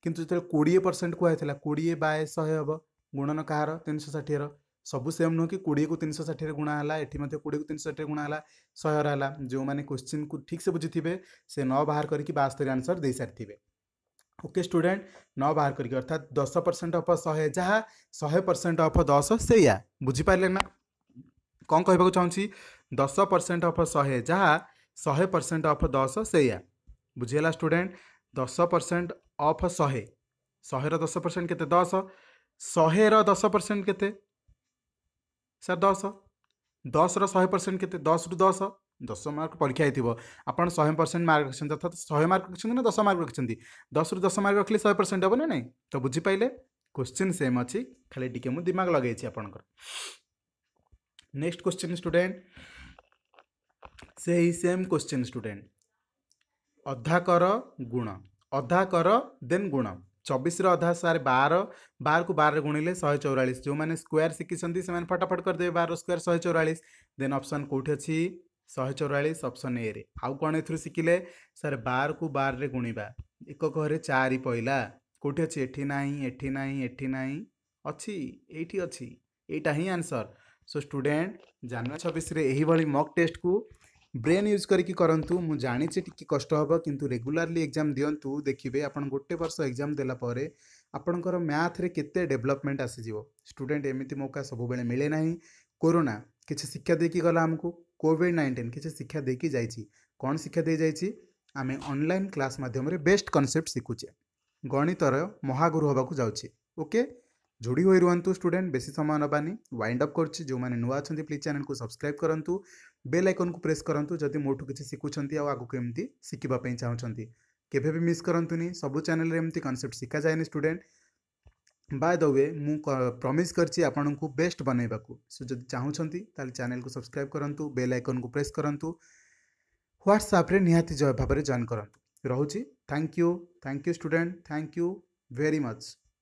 कि कोड़े परसेंट कहला कोड़े बाय शहे हम गुणन कहार तीन सौ षाठी सब सेम नुह कि कोड़े को तीन सौ षाठी गुणा है ये कोड़े को तीन सौ षाठी गुणा है शहर है जो मैंने क्वेश्चन को ठीक से बुझे से न बाहर करके बास्तरी आंसर दे सारी थे ओके स्टूडेंट न बाहर करके अर्थात दस परसेंट अफ शहे जहाँ शहे परसेंट अफ दस से बुझिपारे ना कौन कह चाहिए दस परसेंट अफ शहे जहाँ शहे परसेंट अफ दस या बुझीगला स्टूडेंट दस परसेंट अफ शहे शहेर दस परसेंट के दस शहे दस परसेंट के दस दस रे परसेंट के दस रु दस ଦଶ ମାର୍କ ପରୀକ୍ଷା ହେଇଥିବ ଆପଣ ଶହେ ପରସେଣ୍ଟ ମାର୍କ ରଖିଛନ୍ତି ଅର୍ଥାତ୍ ଶହେ ମାର୍କ ରଖିଛନ୍ତି ନା ଦଶ ମାର୍କ दस ଦଶରୁ ଦଶ ମାର୍କ ରଖିଲେ ଶହେ ପରସେଣ୍ଟ ହେବ ना ନାହିଁ ତ ବୁଝିପାରିଲେ क्वेश्चन सेम अच्छी खाली टी मुझे दिमाग लगे आपण नेक्स्ट क्वेश्चन स्टूडेंट से ही सेम क्वेश्चन स्टूडेंट अधा कर गुण अधा कर देन गुण चबीस अधा सारे बार बार को बार गुणिले शहे चौरास जो मैंने स्क्यर शिखी से फटाफट करदे बार स्क्वयर शहे चौरास देन अप्सन कौटी अच्छी ଶହେ ଚଉରାଳିଶ ଅପସନ୍ ଏରେ ଆଉ କ'ଣ ଏଥିରୁ ଶିଖିଲେ ସାର୍ ବାରକୁ ବାରରେ ଗୁଣିବା ଏକ ଘରେ ଚାରି ପଇଲା କେଉଁଠି ଅଛି ଏଠି ନାହିଁ ଏଠି ନାହିଁ ଏଠି ନାହିଁ ଅଛି ଏଇଠି ଅଛି ଏଇଟା ହିଁ ଆନ୍ସର୍ ସୋ ଷ୍ଟୁଡେଣ୍ଟ ଜାନୁଆରୀ ଛବିଶରେ ଏହିଭଳି ମକ୍ ଟେଷ୍ଟକୁ ବ୍ରେନ୍ ୟୁଜ୍ କରିକି କରନ୍ତୁ ମୁଁ ଜାଣିଛି ଟିକେ କଷ୍ଟ ହେବ କିନ୍ତୁ ରେଗୁଲାରଲି ଏକ୍ଜାମ୍ ଦିଅନ୍ତୁ ଦେଖିବେ ଆପଣ ଗୋଟେ ବର୍ଷ ଏକ୍ଜାମ୍ ଦେଲା ପରେ ଆପଣଙ୍କର ମ୍ୟାଥ୍ରେ କେତେ ଡେଭଲପମେଣ୍ଟ ଆସିଯିବ ଷ୍ଟୁଡେଣ୍ଟ ଏମିତି ମୌକା ସବୁବେଳେ ମିଳେ ନାହିଁ କରୋନା କିଛି ଶିକ୍ଷା ଦେଇକି ଗଲା ଆମକୁ कॉविड नाइंटीन किसी शिक्षा दे कि कौन शिक्षा दे जाए आम अनलाइन क्लास मध्यम बेस्ट कनसेप्ट शिखुचे गणितर महागुरु हाबक जाऊे ओके जोड़ी हो रुंतु स्टूडेंट बेस समय नवानी वाइंड अप कर जो मैंने नुआ अच्छे प्लीज चैनल को सब्सक्राइब करूँ बेल आइकन को प्रेस करूँ जदि मोटू कि शिखुंत आगे एमती शिखापी चाहूँ के मिस करूनी सब चेल्ते कनसेप्ट शिखा जाए स्टूडेंट बाय द वे मु प्रमिज कर बेस्ट बनैबा को सो जदि चाहौ छथि को सब्सक्राइब करूँ बेल आइकन को प्रेस करंतु व्हाट्सएप रे निहाति जय भाबरे ज्वाइन करंतु रहौछि thank you thank you student thank you very much